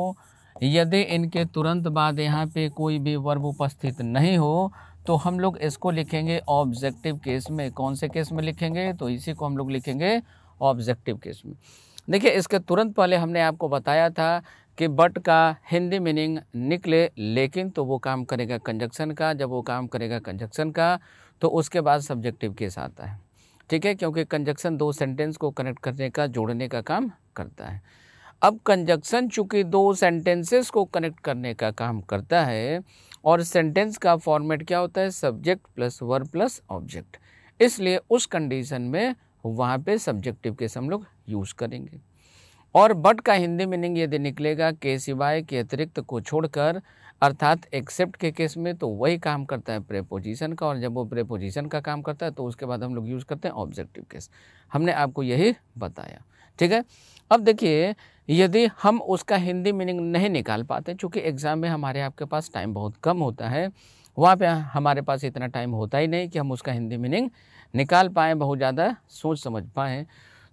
S1: यदि इनके तुरंत बाद यहाँ पे कोई भी वर्ब उपस्थित नहीं हो तो हम लोग इसको लिखेंगे ऑब्जेक्टिव केस में कौन से केस में लिखेंगे तो इसी को हम लोग लिखेंगे ऑब्जेक्टिव केस में देखिए इसके तुरंत पहले हमने आपको बताया था कि बट का हिंदी मीनिंग निकले लेकिन तो वो काम करेगा कंजक्शन का जब वो काम करेगा कंजक्शन का तो उसके बाद सब्जेक्टिव केस आता है ठीक है क्योंकि कंजक्शन दो सेंटेंस को कनेक्ट करने का जोड़ने का काम करता है अब कंजक्शन चूँकि दो सेंटेंसेस को कनेक्ट करने का काम करता है और सेंटेंस का फॉर्मेट क्या होता है subject plus verb plus object इसलिए उस कंडीशन में वहाँ पे सब्जेक्टिव केस हम लोग यूज़ करेंगे और बट का हिंदी मीनिंग यदि निकलेगा के सिवाय के अतिरिक्त को छोड़कर अर्थात एक्सेप्ट के केस में तो वही काम करता है प्रेपोजिशन का और जब वो प्रेपोजिशन का काम करता है तो उसके बाद हम लोग यूज़ करते हैं ऑब्जेक्टिव केस हमने आपको यही बताया ठीक है अब देखिए यदि हम उसका हिंदी मीनिंग नहीं निकाल पाते चूँकि एग्ज़ाम में हमारे आपके पास टाइम बहुत कम होता है वहाँ पर हमारे पास इतना टाइम होता ही नहीं कि हम उसका हिंदी मीनिंग निकाल पाएँ बहुत ज़्यादा सोच समझ पाएँ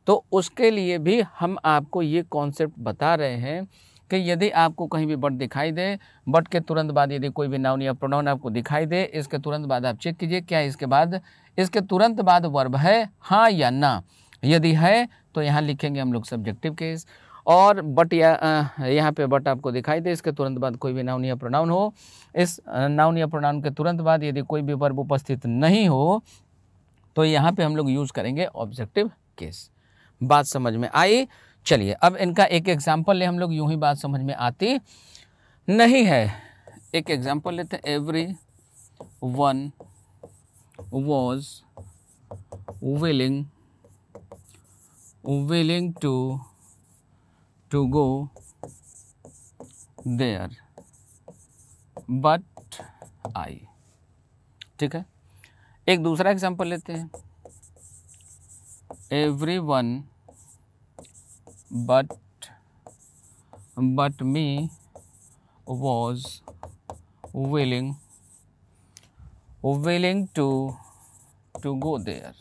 S1: तो उसके लिए भी हम आपको ये कॉन्सेप्ट बता रहे हैं कि यदि आपको कहीं भी बट दिखाई दे बट के तुरंत बाद यदि कोई भी नाउन या प्रोनाउन आपको दिखाई दे इसके तुरंत बाद आप चेक कीजिए क्या इसके बाद इसके तुरंत बाद वर्ब है हाँ या ना यदि है तो यहाँ लिखेंगे हम लोग सब्जेक्टिव केस और बट या यहाँ पे बट आपको दिखाई दे इसके तुरंत बाद कोई भी नाउन या प्रोनाउन हो इस नाउन या प्रोनाउन के तुरंत बाद यदि कोई भी वर्ब उपस्थित नहीं हो तो यहाँ पे हम लोग यूज़ करेंगे ऑब्जेक्टिव केस बात समझ में आई चलिए अब इनका एक एग्जाम्पल ले हम लोग यूं ही बात समझ में आती नहीं है एक एग्जाम्पल लेते हैं everyone was willing willing to to go there but I ठीक है एक दूसरा एग्जाम्पल लेते हैं everyone but but me was willing willing to to go there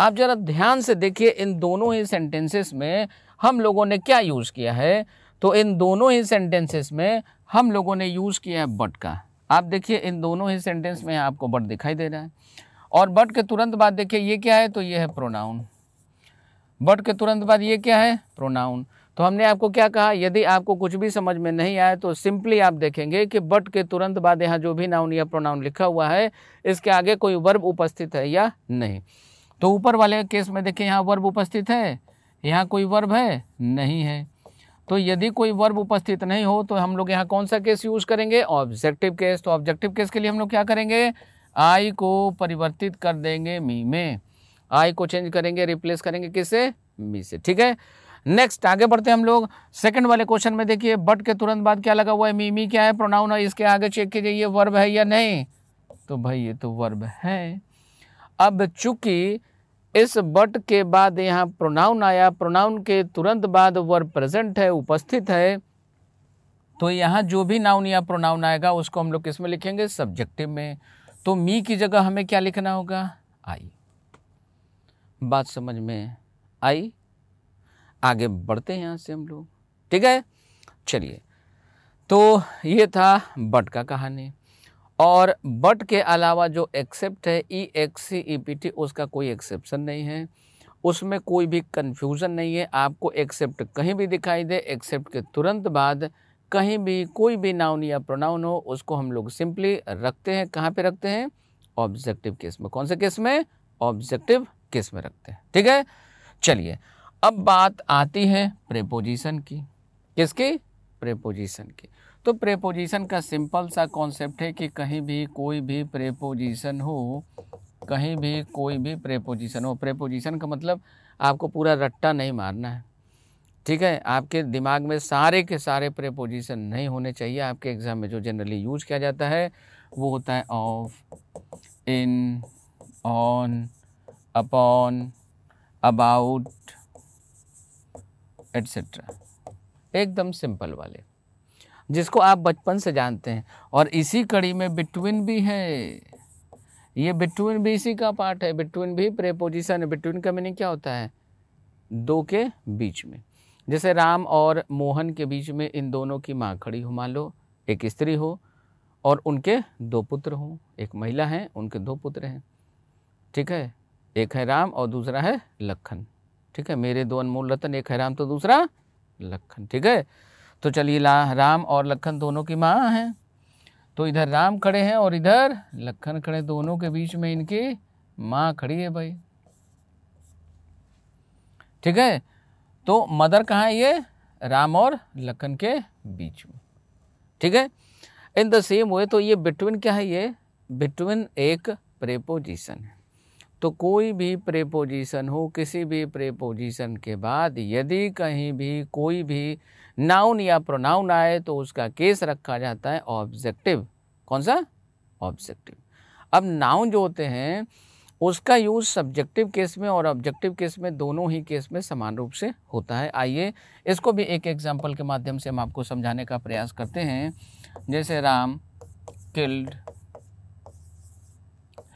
S1: आप जरा ध्यान से देखिए इन दोनों ही सेंटेंसेस में हम लोगों ने क्या यूज़ किया है तो इन दोनों ही सेंटेंसेस में हम लोगों ने यूज़ किया है बट का आप देखिए इन दोनों ही सेंटेंस में आपको बट दिखाई दे रहा है और बट के तुरंत बाद देखिए ये क्या है तो ये है प्रोनाउन बट के तुरंत बाद ये क्या है प्रोनाउन तो हमने आपको क्या कहा यदि आपको कुछ भी समझ में नहीं आए तो सिंपली आप देखेंगे कि बट के तुरंत बाद यहाँ जो भी नाउन या प्रोनाउन लिखा हुआ है इसके आगे कोई वर्ब उपस्थित है या नहीं तो ऊपर वाले केस में देखिए यहाँ वर्ब उपस्थित है यहाँ कोई वर्ब है नहीं है तो यदि कोई वर्ब उपस्थित नहीं हो तो हम लोग यहाँ कौन सा केस यूज़ करेंगे ऑब्जेक्टिव केस तो ऑब्जेक्टिव केस के लिए हम लोग क्या करेंगे आई को परिवर्तित कर देंगे मी में आई को चेंज करेंगे रिप्लेस करेंगे किससे मी से ठीक है नेक्स्ट आगे बढ़ते हैं हम लोग सेकंड वाले क्वेश्चन में देखिए बट के तुरंत बाद क्या लगा हुआ है मी मी क्या है प्रोनाउन है इसके आगे चेक कीजिए ये वर्ब है या नहीं तो भाई ये तो वर्ब है अब चूंकि इस बट के बाद यहाँ प्रोनाउन आया प्रोनाउन के तुरंत बाद वर्ब प्रेजेंट है उपस्थित है तो यहाँ जो भी नाउन या प्रोनाउन आएगा उसको हम लोग किस में लिखेंगे सब्जेक्टिव में तो मी की जगह हमें क्या लिखना होगा आई बात समझ में आई आगे बढ़ते हैं यहाँ से हम लोग ठीक है चलिए तो ये था बट का कहानी और बट के अलावा जो एक्सेप्ट है E X C E P T उसका कोई एक्सेप्शन नहीं है उसमें कोई भी कन्फ्यूज़न नहीं है आपको एक्सेप्ट कहीं भी दिखाई दे एक्सेप्ट के तुरंत बाद कहीं भी कोई भी नाउन या प्रोनाउन हो उसको हम लोग सिंपली रखते हैं कहाँ पे रखते हैं ऑब्जेक्टिव केस में कौन से केस में ऑब्जेक्टिव किस में रखते हैं ठीक है चलिए अब बात आती है प्रेपोजिशन की किसकी प्रेपोजिशन की तो प्रेपोजिशन का सिंपल सा कॉन्सेप्ट है कि कहीं भी कोई भी प्रेपोजिशन हो कहीं भी कोई भी प्रेपोजिशन हो प्रेपोजिशन का मतलब आपको पूरा रट्टा नहीं मारना है ठीक है आपके दिमाग में सारे के सारे प्रेपोजिशन नहीं होने चाहिए आपके एग्ज़ाम में जो जनरली यूज किया जाता है वो होता है of in on upon about etcetera एकदम सिंपल वाले जिसको आप बचपन से जानते हैं और इसी कड़ी में बिटवीन भी है ये बिटवीन भी इसी का पार्ट है बिटवीन भी प्रेपोजिशन है बिटवीन का मीनिंग क्या होता है दो के बीच में जैसे राम और मोहन के बीच में इन दोनों की माँ खड़ी हो मान लो एक स्त्री हो और उनके दो पुत्र हों एक महिला हैं उनके दो पुत्र हैं ठीक है एक है राम और दूसरा है लखन ठीक है मेरे दो अनमोल रतन एक है राम तो दूसरा लखन ठीक है तो चलिए राम और लखन दोनों की माँ हैं तो इधर राम खड़े हैं और इधर लखन खड़े दोनों के बीच में इनकी माँ खड़ी है भाई ठीक है तो मदर कहाँ है ये राम और लखन के बीच में ठीक है इन द सेम वे तो ये बिटवीन क्या है ये बिटवीन एक प्रेपोजिशन है तो कोई भी प्रेपोजिशन हो किसी भी प्रेपोजिशन के बाद यदि कहीं भी कोई भी नाउन या प्रोनाउन आए तो उसका केस रखा जाता है ऑब्जेक्टिव कौन सा ऑब्जेक्टिव अब नाउन जो होते हैं उसका यूज़ सब्जेक्टिव केस में और ऑब्जेक्टिव केस में दोनों ही केस में समान रूप से होता है आइए इसको भी एक एग्जाम्पल के माध्यम से हम आपको समझाने का प्रयास करते हैं जैसे राम किल्ड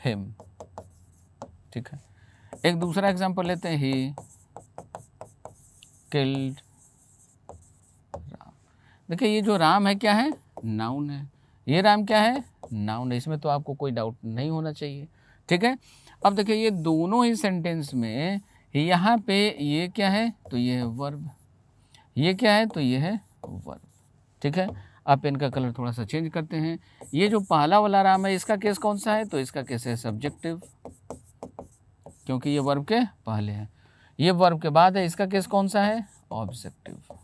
S1: हिम ठीक है एक दूसरा एग्जाम्पल लेते हैं ही किल्ड राम देखिए ये जो राम है क्या है नाउन है ये राम क्या है नाउन है इसमें तो आपको कोई डाउट नहीं होना चाहिए ठीक है अब देखिए ये दोनों ही सेंटेंस में यहाँ पे ये क्या है तो ये है वर्ब ये क्या है तो ये है वर्ब ठीक है आप इनका कलर थोड़ा सा चेंज करते हैं ये जो पहला वाला राम है इसका केस कौन सा है तो इसका केस है सब्जेक्टिव क्योंकि ये वर्ब के पहले है ये वर्ब के बाद है इसका केस कौन सा है ऑब्जेक्टिव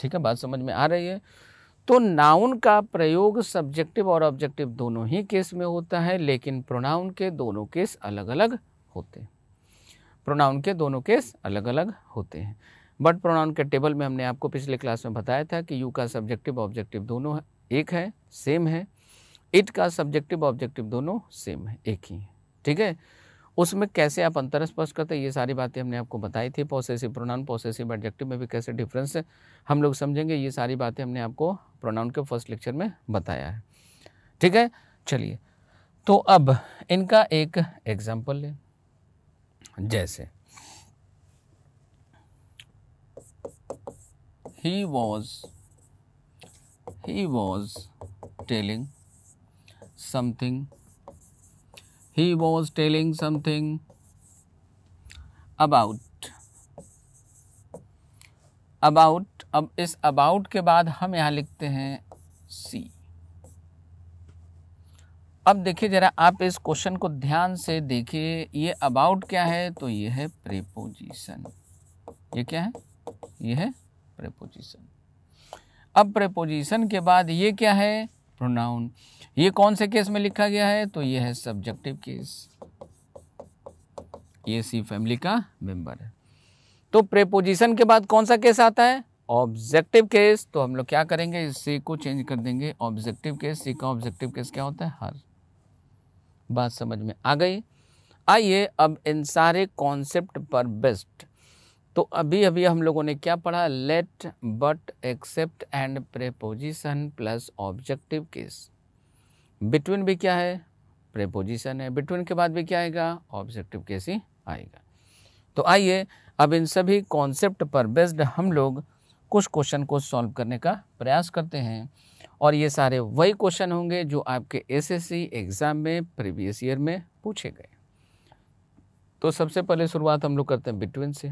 S1: ठीक है बात समझ में आ रही है तो नाउन का प्रयोग सब्जेक्टिव और ऑब्जेक्टिव दोनों ही केस में होता है लेकिन प्रोनाउन के दोनों केस अलग अलग होते हैं प्रोनाउन के दोनों केस अलग अलग होते हैं बट प्रोनाउन के टेबल में हमने आपको पिछले क्लास में बताया था कि यू का सब्जेक्टिव ऑब्जेक्टिव दोनों एक है सेम है इट का सब्जेक्टिव ऑब्जेक्टिव दोनों सेम है एक ही है ठीक है उसमें कैसे आप अंतर स्पष्ट करते हैं ये सारी बातें हमने आपको बताई थी पॉसेसिव प्रोनाउन पॉसेसिव एडजेक्टिव में भी कैसे डिफरेंस है हम लोग समझेंगे ये सारी बातें हमने आपको प्रोनाउन के फर्स्ट लेक्चर में बताया है ठीक है चलिए तो अब इनका एक एग्जाम्पल लें जैसे he was he was telling something he was telling something about about अब इस अबाउट के बाद हम यहाँ लिखते हैं सी अब देखिए ज़रा आप इस क्वेश्चन को ध्यान से देखिए ये अबाउट क्या है तो ये है प्रेपोजिशन ये क्या है ये है प्रेपोजिशन अब प्रेपोजिशन के बाद ये क्या है प्रोनाउन ये कौन से केस में लिखा गया है तो ये है सब्जेक्टिव केस ये सी फैमिली का मेंबर है तो प्रेपोजिशन के बाद कौन सा केस आता है ऑब्जेक्टिव केस तो हम लोग क्या करेंगे इस सी को चेंज कर देंगे ऑब्जेक्टिव केस सी का ऑब्जेक्टिव केस क्या होता है हर बात समझ में आ गई आइए अब इन सारे कॉन्सेप्ट पर बेस्ट तो अभी अभी हम लोगों ने क्या पढ़ा let but except and preposition plus objective case between भी क्या है प्रेपोजिशन है बिटवीन के बाद भी क्या आएगा ऑब्जेक्टिव केस ही आएगा तो आइए अब इन सभी कॉन्सेप्ट पर बेस्ड हम लोग कुछ क्वेश्चन को सॉल्व करने का प्रयास करते हैं और ये सारे वही क्वेश्चन होंगे जो आपके एसएससी एग्ज़ाम में प्रीवियस ईयर में पूछे गए तो सबसे पहले शुरुआत हम लोग करते हैं बिटवीन से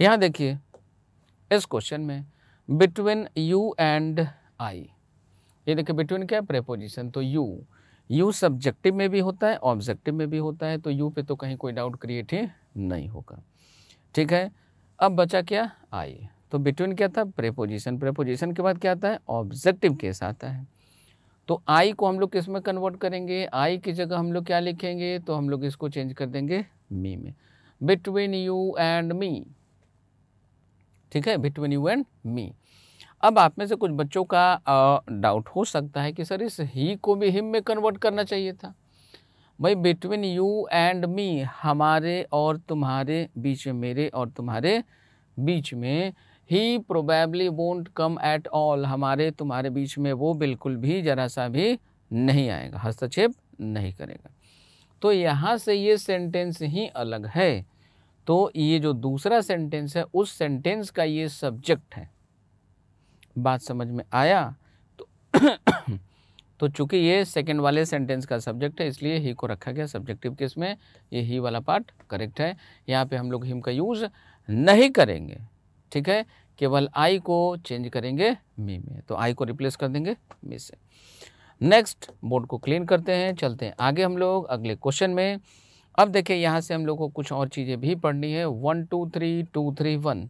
S1: यहाँ देखिए इस क्वेश्चन में बिटवीन यू एंड आई ये देखिए बिटवीन क्या है प्रेपोजिशन तो यू यू सब्जेक्टिव में भी होता है ऑब्जेक्टिव में भी होता है तो यू पे तो कहीं कोई डाउट क्रिएट ही नहीं होगा ठीक है अब बचा क्या आई तो बिटवीन क्या था प्रेपोजिशन प्रेपोजिशन के बाद क्या आता है ऑब्जेक्टिव केस आता है तो आई को हम लोग किस में कन्वर्ट करेंगे आई की जगह हम लोग क्या लिखेंगे तो हम लोग इसको चेंज कर देंगे मी में बिटवीन यू एंड मी ठीक है बिटवीन यू एंड मी अब आप में से कुछ बच्चों का डाउट हो सकता है कि सर इस ही को भी हिम में कन्वर्ट करना चाहिए था भाई बिटवीन यू एंड मी हमारे और तुम्हारे बीच में मेरे और तुम्हारे बीच में ही probably won't come at all हमारे तुम्हारे बीच में वो बिल्कुल भी जरा सा भी नहीं आएगा हस्तक्षेप नहीं करेगा तो यहाँ से ये सेंटेंस ही अलग है तो ये जो दूसरा सेंटेंस है उस सेंटेंस का ये सब्जेक्ट है बात समझ में आया तो तो चूंकि ये सेकंड वाले सेंटेंस का सब्जेक्ट है इसलिए ही को रखा गया सब्जेक्टिव केस में ये ही वाला पार्ट करेक्ट है यहाँ पे हम लोग हिम का यूज़ नहीं करेंगे ठीक है केवल आई को चेंज करेंगे मी में तो आई को रिप्लेस कर देंगे मी से नेक्स्ट बोर्ड को क्लीन करते हैं चलते हैं आगे हम लोग अगले क्वेश्चन में अब देखिए यहाँ से हम लोग को कुछ और चीज़ें भी पढ़नी है one two three two three one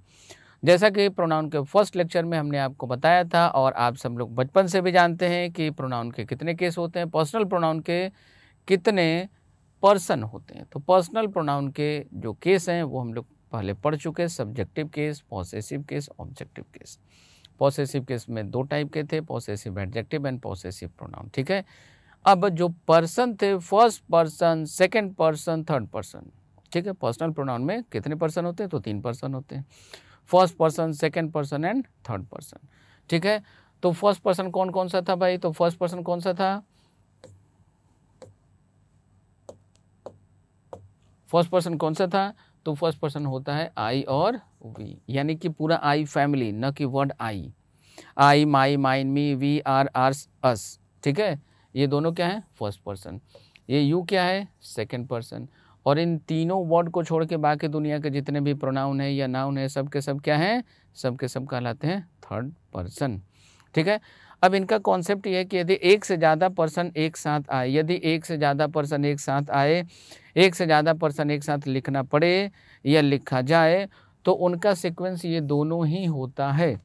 S1: जैसा कि प्रोनाउन के फर्स्ट लेक्चर में हमने आपको बताया था और आप सब लोग बचपन से भी जानते हैं कि प्रोनाउन के कितने केस होते हैं पर्सनल प्रोनाउन के कितने पर्सन होते हैं तो पर्सनल प्रोनाउन के जो केस हैं वो हम लोग पहले पढ़ चुके हैं subjective case possessive case objective case possessive case में दो टाइप के थे possessive adjective and possessive pronoun ठीक है अब जो पर्सन थे first person second person third person ठीक है पर्सनल प्रोनाउन में कितने पर्सन होते हैं तो तीन पर्सन होते हैं first person second person and third person ठीक है तो फर्स्ट पर्सन कौन कौन सा था भाई तो फर्स्ट पर्सन कौन सा था फर्स्ट पर्सन कौन सा था तो फर्स्ट पर्सन होता है आई और वी यानी कि पूरा आई फैमिली न कि word I I my mine me we our our us ठीक है ये दोनों क्या है फर्स्ट पर्सन ये यू क्या है सेकेंड पर्सन और इन तीनों वर्ड को छोड़ के बाकी दुनिया के जितने भी प्रोनाउन है या नाउन है सब के सब क्या हैं सब के सब कहलाते हैं थर्ड पर्सन ठीक है अब इनका कॉन्सेप्ट यह है कि यदि एक से ज़्यादा पर्सन एक साथ आए यदि एक से ज़्यादा पर्सन एक साथ आए एक से ज़्यादा पर्सन एक साथ लिखना पड़े या लिखा जाए तो उनका सिक्वेंस ये दोनों ही होता है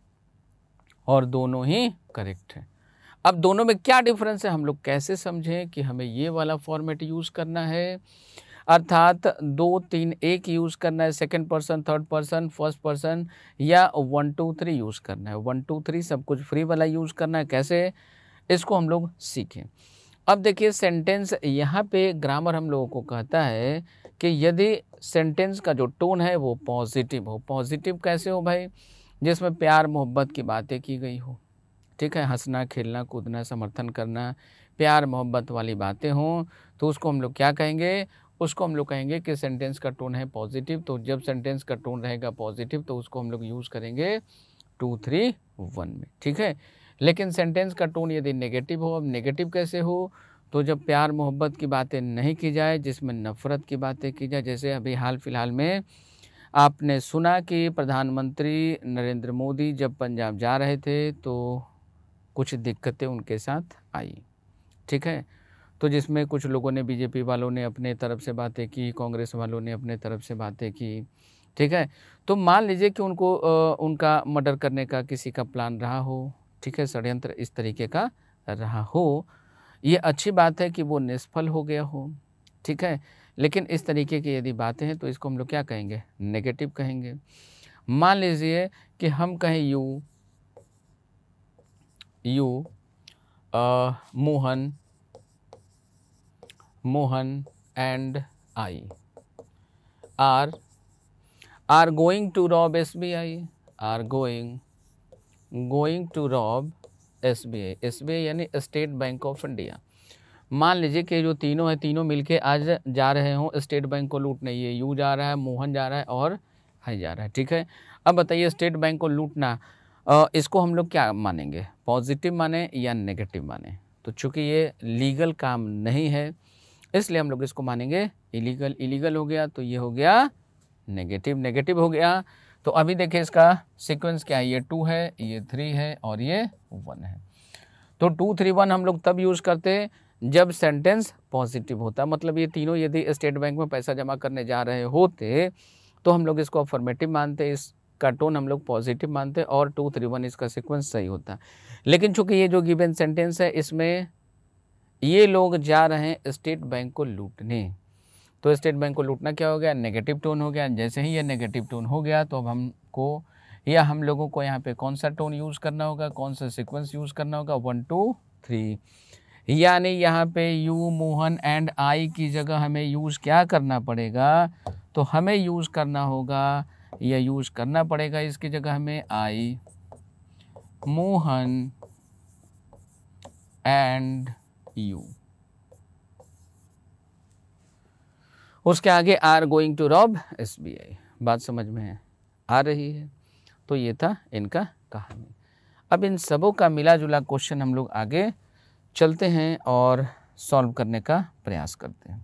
S1: और दोनों ही करेक्ट है अब दोनों में क्या डिफरेंस है हम लोग कैसे समझें कि हमें ये वाला फॉर्मेट यूज़ करना है अर्थात दो तीन एक यूज़ करना है second person third person first person या वन टू थ्री यूज़ करना है वन टू थ्री सब कुछ फ्री वाला यूज़ करना है कैसे इसको हम लोग सीखें अब देखिए सेंटेंस यहाँ पे ग्रामर हम लोगों को कहता है कि यदि सेंटेंस का जो टोन है वो पॉजिटिव हो पॉजिटिव कैसे हो भाई जिसमें प्यार मोहब्बत की बातें की गई हो ठीक है हंसना खेलना कूदना समर्थन करना प्यार मोहब्बत वाली बातें हों तो उसको हम लोग क्या कहेंगे उसको हम लोग कहेंगे कि सेंटेंस का टोन है पॉजिटिव तो जब सेंटेंस का टोन रहेगा पॉजिटिव तो उसको हम लोग यूज़ करेंगे टू थ्री वन में ठीक है लेकिन सेंटेंस का टोन यदि नेगेटिव हो अब नेगेटिव कैसे हो तो जब प्यार मोहब्बत की बातें नहीं की जाए जिसमें नफ़रत की बातें की जाए जैसे अभी हाल फिलहाल में आपने सुना कि प्रधानमंत्री नरेंद्र मोदी जब पंजाब जा रहे थे तो कुछ दिक्कतें उनके साथ आई ठीक है तो जिसमें कुछ लोगों ने बीजेपी वालों ने अपने तरफ से बातें की कांग्रेस वालों ने अपने तरफ से बातें की ठीक है तो मान लीजिए कि उनको आ, उनका मर्डर करने का किसी का प्लान रहा हो ठीक है षडयंत्र इस तरीके का रहा हो ये अच्छी बात है कि वो निष्फल हो गया हो ठीक है लेकिन इस तरीके की यदि बातें हैं तो इसको हम लोग क्या कहेंगे नेगेटिव कहेंगे मान लीजिए कि हम कहें you Mohan Mohan and I are are going to rob S B I are going going to rob S B I S B I यानी स्टेट बैंक ऑफ इंडिया मान लीजिए कि जो तीनों हैं तीनों मिलके आज जा रहे हों स्टेट बैंक को लूटने ये यू जा रहा है मोहन जा रहा है और हाई जा रहा है ठीक है अब बताइए स्टेट बैंक को लूटना इसको हम लोग क्या मानेंगे पॉजिटिव माने या नेगेटिव माने तो चूँकि ये लीगल काम नहीं है इसलिए हम लोग इसको मानेंगे इलीगल इलीगल हो गया तो ये हो गया नेगेटिव नेगेटिव हो गया तो अभी देखिए इसका सीक्वेंस क्या है ये टू है ये थ्री है और ये वन है तो टू थ्री वन हम लोग तब यूज़ करते जब सेंटेंस पॉजिटिव होता मतलब ये तीनों यदि स्टेट बैंक में पैसा जमा करने जा रहे होते तो हम लोग इसको अफॉर्मेटिव मानते इस का टोन हम लोग पॉजिटिव मानते हैं और टू थ्री वन इसका सिक्वेंस सही होता है लेकिन चूंकि ये जो गिवन सेंटेंस है इसमें ये लोग जा रहे हैं स्टेट बैंक को लूटने तो स्टेट बैंक को लूटना क्या हो गया नेगेटिव टोन हो गया जैसे ही ये नेगेटिव टोन हो गया तो अब हमको या हम लोगों को यहाँ पे कौन सा टोन यूज़ करना होगा कौन सा सिक्वेंस यूज़ करना होगा वन टू थ्री यानी यहाँ पे यू मोहन एंड आई की जगह हमें यूज़ क्या करना पड़ेगा तो हमें यूज़ करना होगा या यूज़ करना पड़ेगा इसकी जगह हमें आई मोहन एंड यू उसके आगे are going to rob S B I बात समझ में आ रही है तो ये था इनका कहानी अब इन सबों का मिला जुला क्वेश्चन हम लोग आगे चलते हैं और सॉल्व करने का प्रयास करते हैं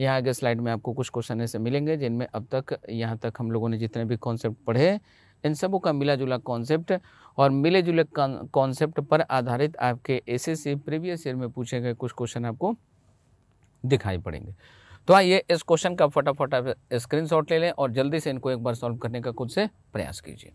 S1: यहाँ आगे स्लाइड में आपको कुछ क्वेश्चन ऐसे मिलेंगे जिनमें अब तक यहाँ तक हम लोगों ने जितने भी कॉन्सेप्ट पढ़े इन सबों का मिला जुला कॉन्सेप्ट और मिले जुले कॉन्सेप्ट पर आधारित आपके एसएससी प्रीवियस ईयर में पूछे गए कुछ क्वेश्चन आपको दिखाई पड़ेंगे तो आइए इस क्वेश्चन का फटाफट आप स्क्रीनशॉट ले लें और जल्दी से इनको एक बार सॉल्व करने का खुद से प्रयास कीजिए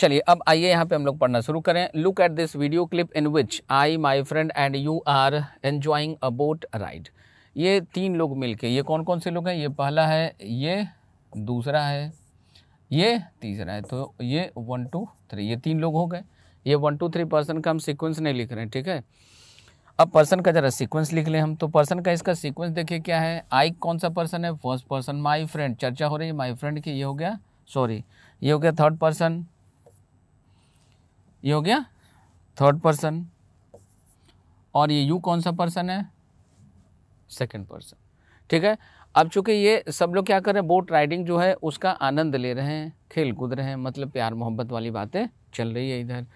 S1: चलिए अब आइए यहाँ पे हम लोग पढ़ना शुरू करें look at this video clip in which I my friend and you are enjoying a boat ride ये तीन लोग मिलके ये कौन कौन से लोग हैं ये पहला है ये दूसरा है ये तीसरा है तो ये वन टू थ्री ये तीन लोग हो गए ये वन टू थ्री पर्सन का हम सिक्वेंस नहीं लिख रहे हैं ठीक है अब पर्सन का ज़रा सीक्वेंस लिख लें हम तो पर्सन का इसका सीक्वेंस देखिए क्या है आई कौन सा पर्सन है फर्स्ट पर्सन माई फ्रेंड चर्चा हो रही है माई फ्रेंड की ये हो गया सॉरी ये हो गया थर्ड पर्सन ये हो गया थर्ड पर्सन और ये यू कौन सा पर्सन है सेकंड पर्सन ठीक है अब चूंकि ये सब लोग क्या कर रहे हैं बोट राइडिंग जो है उसका आनंद ले रहे हैं खेल कूद रहे हैं मतलब प्यार मोहब्बत वाली बातें चल रही है इधर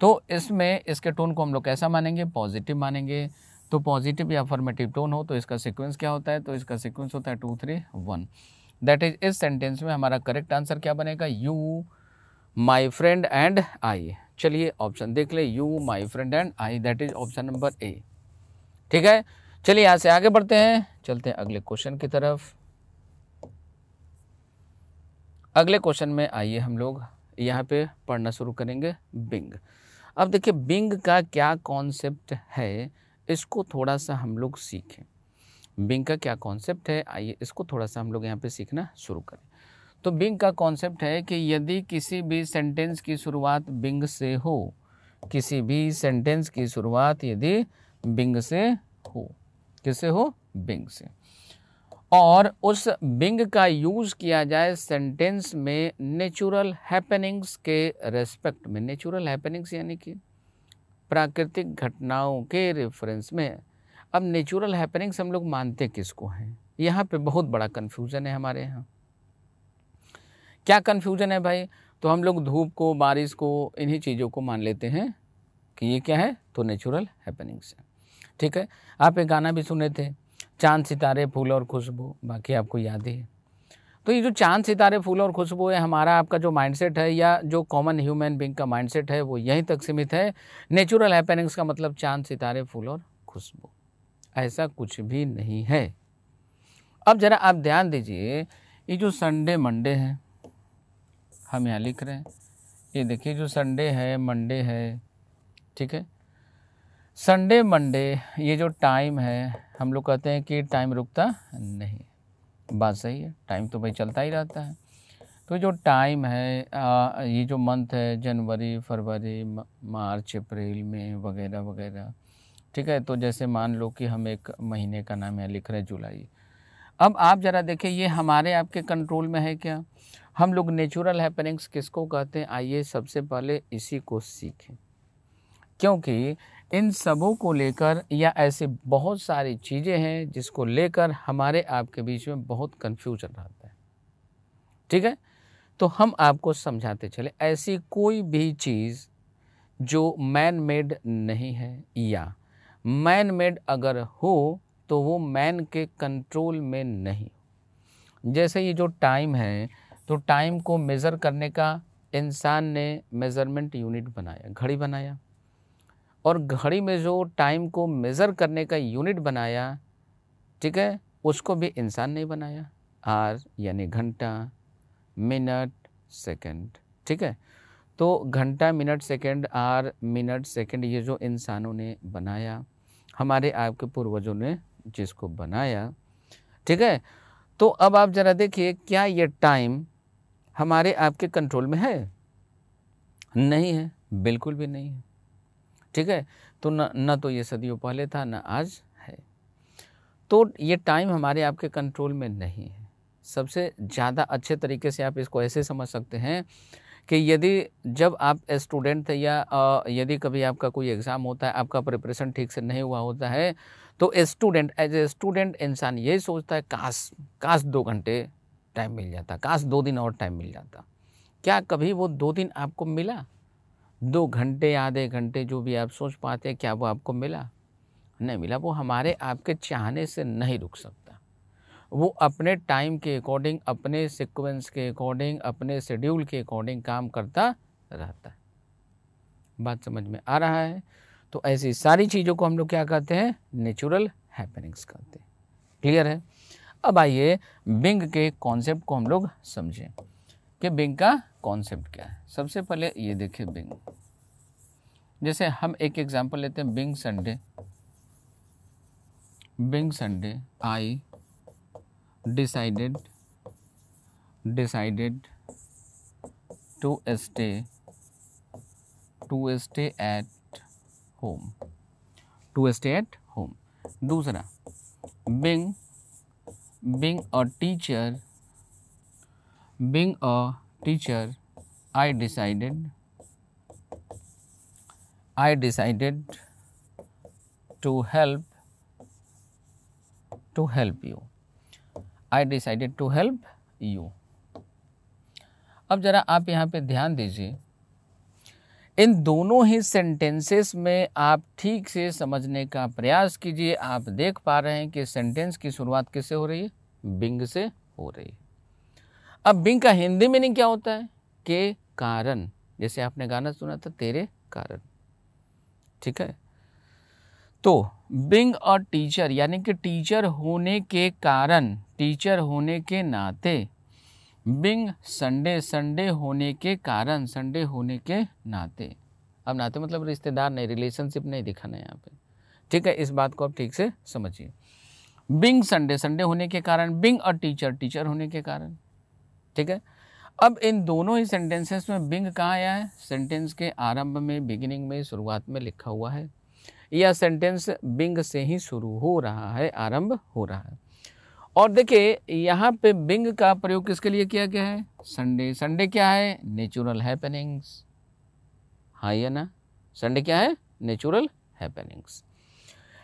S1: तो इसमें इसके टोन को हम लोग कैसा मानेंगे पॉजिटिव मानेंगे तो पॉजिटिव या फॉर्मेटिव टोन हो तो इसका सिक्वेंस क्या होता है तो इसका सिक्वेंस होता है two three one that is इस सेंटेंस में हमारा करेक्ट आंसर क्या बनेगा you my friend and I चलिए ऑप्शन देख ले you my friend and I that is option number A ठीक है चलिए यहाँ से आगे बढ़ते हैं चलते हैं अगले क्वेश्चन की तरफ अगले क्वेश्चन में आइए हम लोग यहाँ पे पढ़ना शुरू करेंगे बिंग अब देखिए बिंग का क्या कॉन्सेप्ट है इसको थोड़ा सा हम लोग सीखें बिंग का क्या कॉन्सेप्ट है आइए इसको थोड़ा सा हम लोग यहाँ पे सीखना शुरू करें तो बिंग का कॉन्सेप्ट है कि यदि किसी भी सेंटेंस की शुरुआत बिंग से हो किसी भी सेंटेंस की शुरुआत यदि बिंग से हो किसे हो बिंग से और उस बिंग का यूज़ किया जाए सेंटेंस में नेचुरल हैपनिंग्स के रेस्पेक्ट में नेचुरल हैपनिंग्स यानी कि प्राकृतिक घटनाओं के रेफरेंस में अब नेचुरल हैपनिंग्स हम लोग मानते किसको हैं यहाँ पे बहुत बड़ा कन्फ्यूज़न है हमारे यहाँ क्या कन्फ्यूज़न है भाई तो हम लोग धूप को बारिश को इन्हीं चीज़ों को मान लेते हैं कि ये क्या है तो नेचुरल हैपनिंग्स है ठीक है आप एक गाना भी सुने थे चांद सितारे फूल और खुशबू बाकी आपको याद ही है तो ये जो चांद सितारे फूल और खुशबू है हमारा आपका जो माइंडसेट है या जो कॉमन ह्यूमन बींग का माइंडसेट है वो यहीं तक सीमित है नेचुरल हैपनिंग्स का मतलब चांद सितारे फूल और खुशबू ऐसा कुछ भी नहीं है अब ज़रा आप ध्यान दीजिए ये जो संडे मंडे हैं हम यहाँ लिख रहे हैं ये देखिए जो संडे है मंडे है ठीक है संडे मंडे ये जो टाइम है हम लोग कहते हैं कि टाइम रुकता नहीं बात सही है टाइम तो भाई चलता ही रहता है तो जो टाइम है आ, ये जो मंथ है जनवरी फरवरी मार्च अप्रैल में वगैरह वगैरह ठीक है तो जैसे मान लो कि हम एक महीने का नाम यहाँ लिख रहे हैं जुलाई अब आप ज़रा देखें ये हमारे आपके कंट्रोल में है क्या हम लोग नेचुरल हैपनिंग्स किसको कहते हैं आइए सबसे पहले इसी को सीखें क्योंकि इन सबों को लेकर या ऐसे बहुत सारी चीज़ें हैं जिसको लेकर हमारे आपके बीच में बहुत कन्फ्यूजन रहता है ठीक है तो हम आपको समझाते चले ऐसी कोई भी चीज़ जो मैन मेड नहीं है या मैन मेड अगर हो तो वो मैन के कंट्रोल में नहीं जैसे ये जो टाइम है तो टाइम को मेज़र करने का इंसान ने मेज़रमेंट यूनिट बनाया घड़ी बनाया और घड़ी में जो टाइम को मेज़र करने का यूनिट बनाया ठीक है उसको भी इंसान ने बनाया आर यानी घंटा मिनट सेकंड ठीक है तो घंटा minute second hour minute second ये जो इंसानों ने बनाया हमारे आपके पूर्वजों ने जिसको बनाया ठीक है तो अब आप ज़रा देखिए क्या ये टाइम हमारे आपके कंट्रोल में है नहीं है बिल्कुल भी नहीं है ठीक है तो न न तो ये सदियों पहले था ना आज है तो ये टाइम हमारे आपके कंट्रोल में नहीं है सबसे ज़्यादा अच्छे तरीके से आप इसको ऐसे समझ सकते हैं कि यदि जब आप स्टूडेंट थे या यदि कभी आपका कोई एग्ज़ाम होता है आपका प्रिपरेशन ठीक से नहीं हुआ होता है तो स्टूडेंट एज ए स्टूडेंट इंसान यही सोचता है काश काश दो घंटे टाइम मिल जाता काश दो दिन और टाइम मिल जाता क्या कभी वो दो दिन आपको मिला दो घंटे आधे घंटे जो भी आप सोच पाते क्या वो आपको मिला नहीं मिला वो हमारे आपके चाहने से नहीं रुक सकता वो अपने टाइम के अकॉर्डिंग अपने सिक्वेंस के अकॉर्डिंग अपने शेड्यूल के अकॉर्डिंग काम करता रहता है बात समझ में आ रहा है तो ऐसी सारी चीज़ों को हम लोग क्या कहते हैं नेचुरल हैपनिंग्स कहते हैं क्लियर है अब आइए बिंग के कॉन्सेप्ट को हम लोग समझें कि बिंग का कॉन्सेप्ट क्या है सबसे पहले ये देखिए बिंग जैसे हम एक एग्जांपल लेते हैं being Sunday being Sunday I decided decided to stay to stay at home to stay at home दूसरा being being a teacher being a teacher I decided I decided to help to help you I decided to help you अब ज़रा आप यहाँ पे ध्यान दीजिए इन दोनों ही sentences में आप ठीक से समझने का प्रयास कीजिए आप देख पा रहे हैं कि सेंटेंस की शुरुआत किससे हो रही है बिंग से हो रही है अब बिंग का हिंदी मीनिंग क्या होता है के कारण जैसे आपने गाना सुना था तेरे कारण ठीक है तो बिंग और टीचर यानी कि टीचर होने के कारण टीचर होने के नाते बिंग संडे संडे होने के कारण संडे होने के नाते अब नाते मतलब रिश्तेदार नहीं रिलेशनशिप नहीं दिखाना है यहाँ पे ठीक है इस बात को आप ठीक से समझिए बिंग संडे संडे होने के कारण बिंग और टीचर टीचर होने के कारण ठीक है अब इन दोनों ही सेंटेंसेस में बिंग कहाँ आया है सेंटेंस के आरंभ में बिगिनिंग में शुरुआत में लिखा हुआ है या सेंटेंस बिंग से ही शुरू हो रहा है आरंभ हो रहा है और देखिए यहाँ पे बिंग का प्रयोग किसके लिए किया गया है संडे संडे क्या है नेचुरल हैपनिंग्स हाँ ये ना संडे क्या है नेचुरल हैपनिंग्स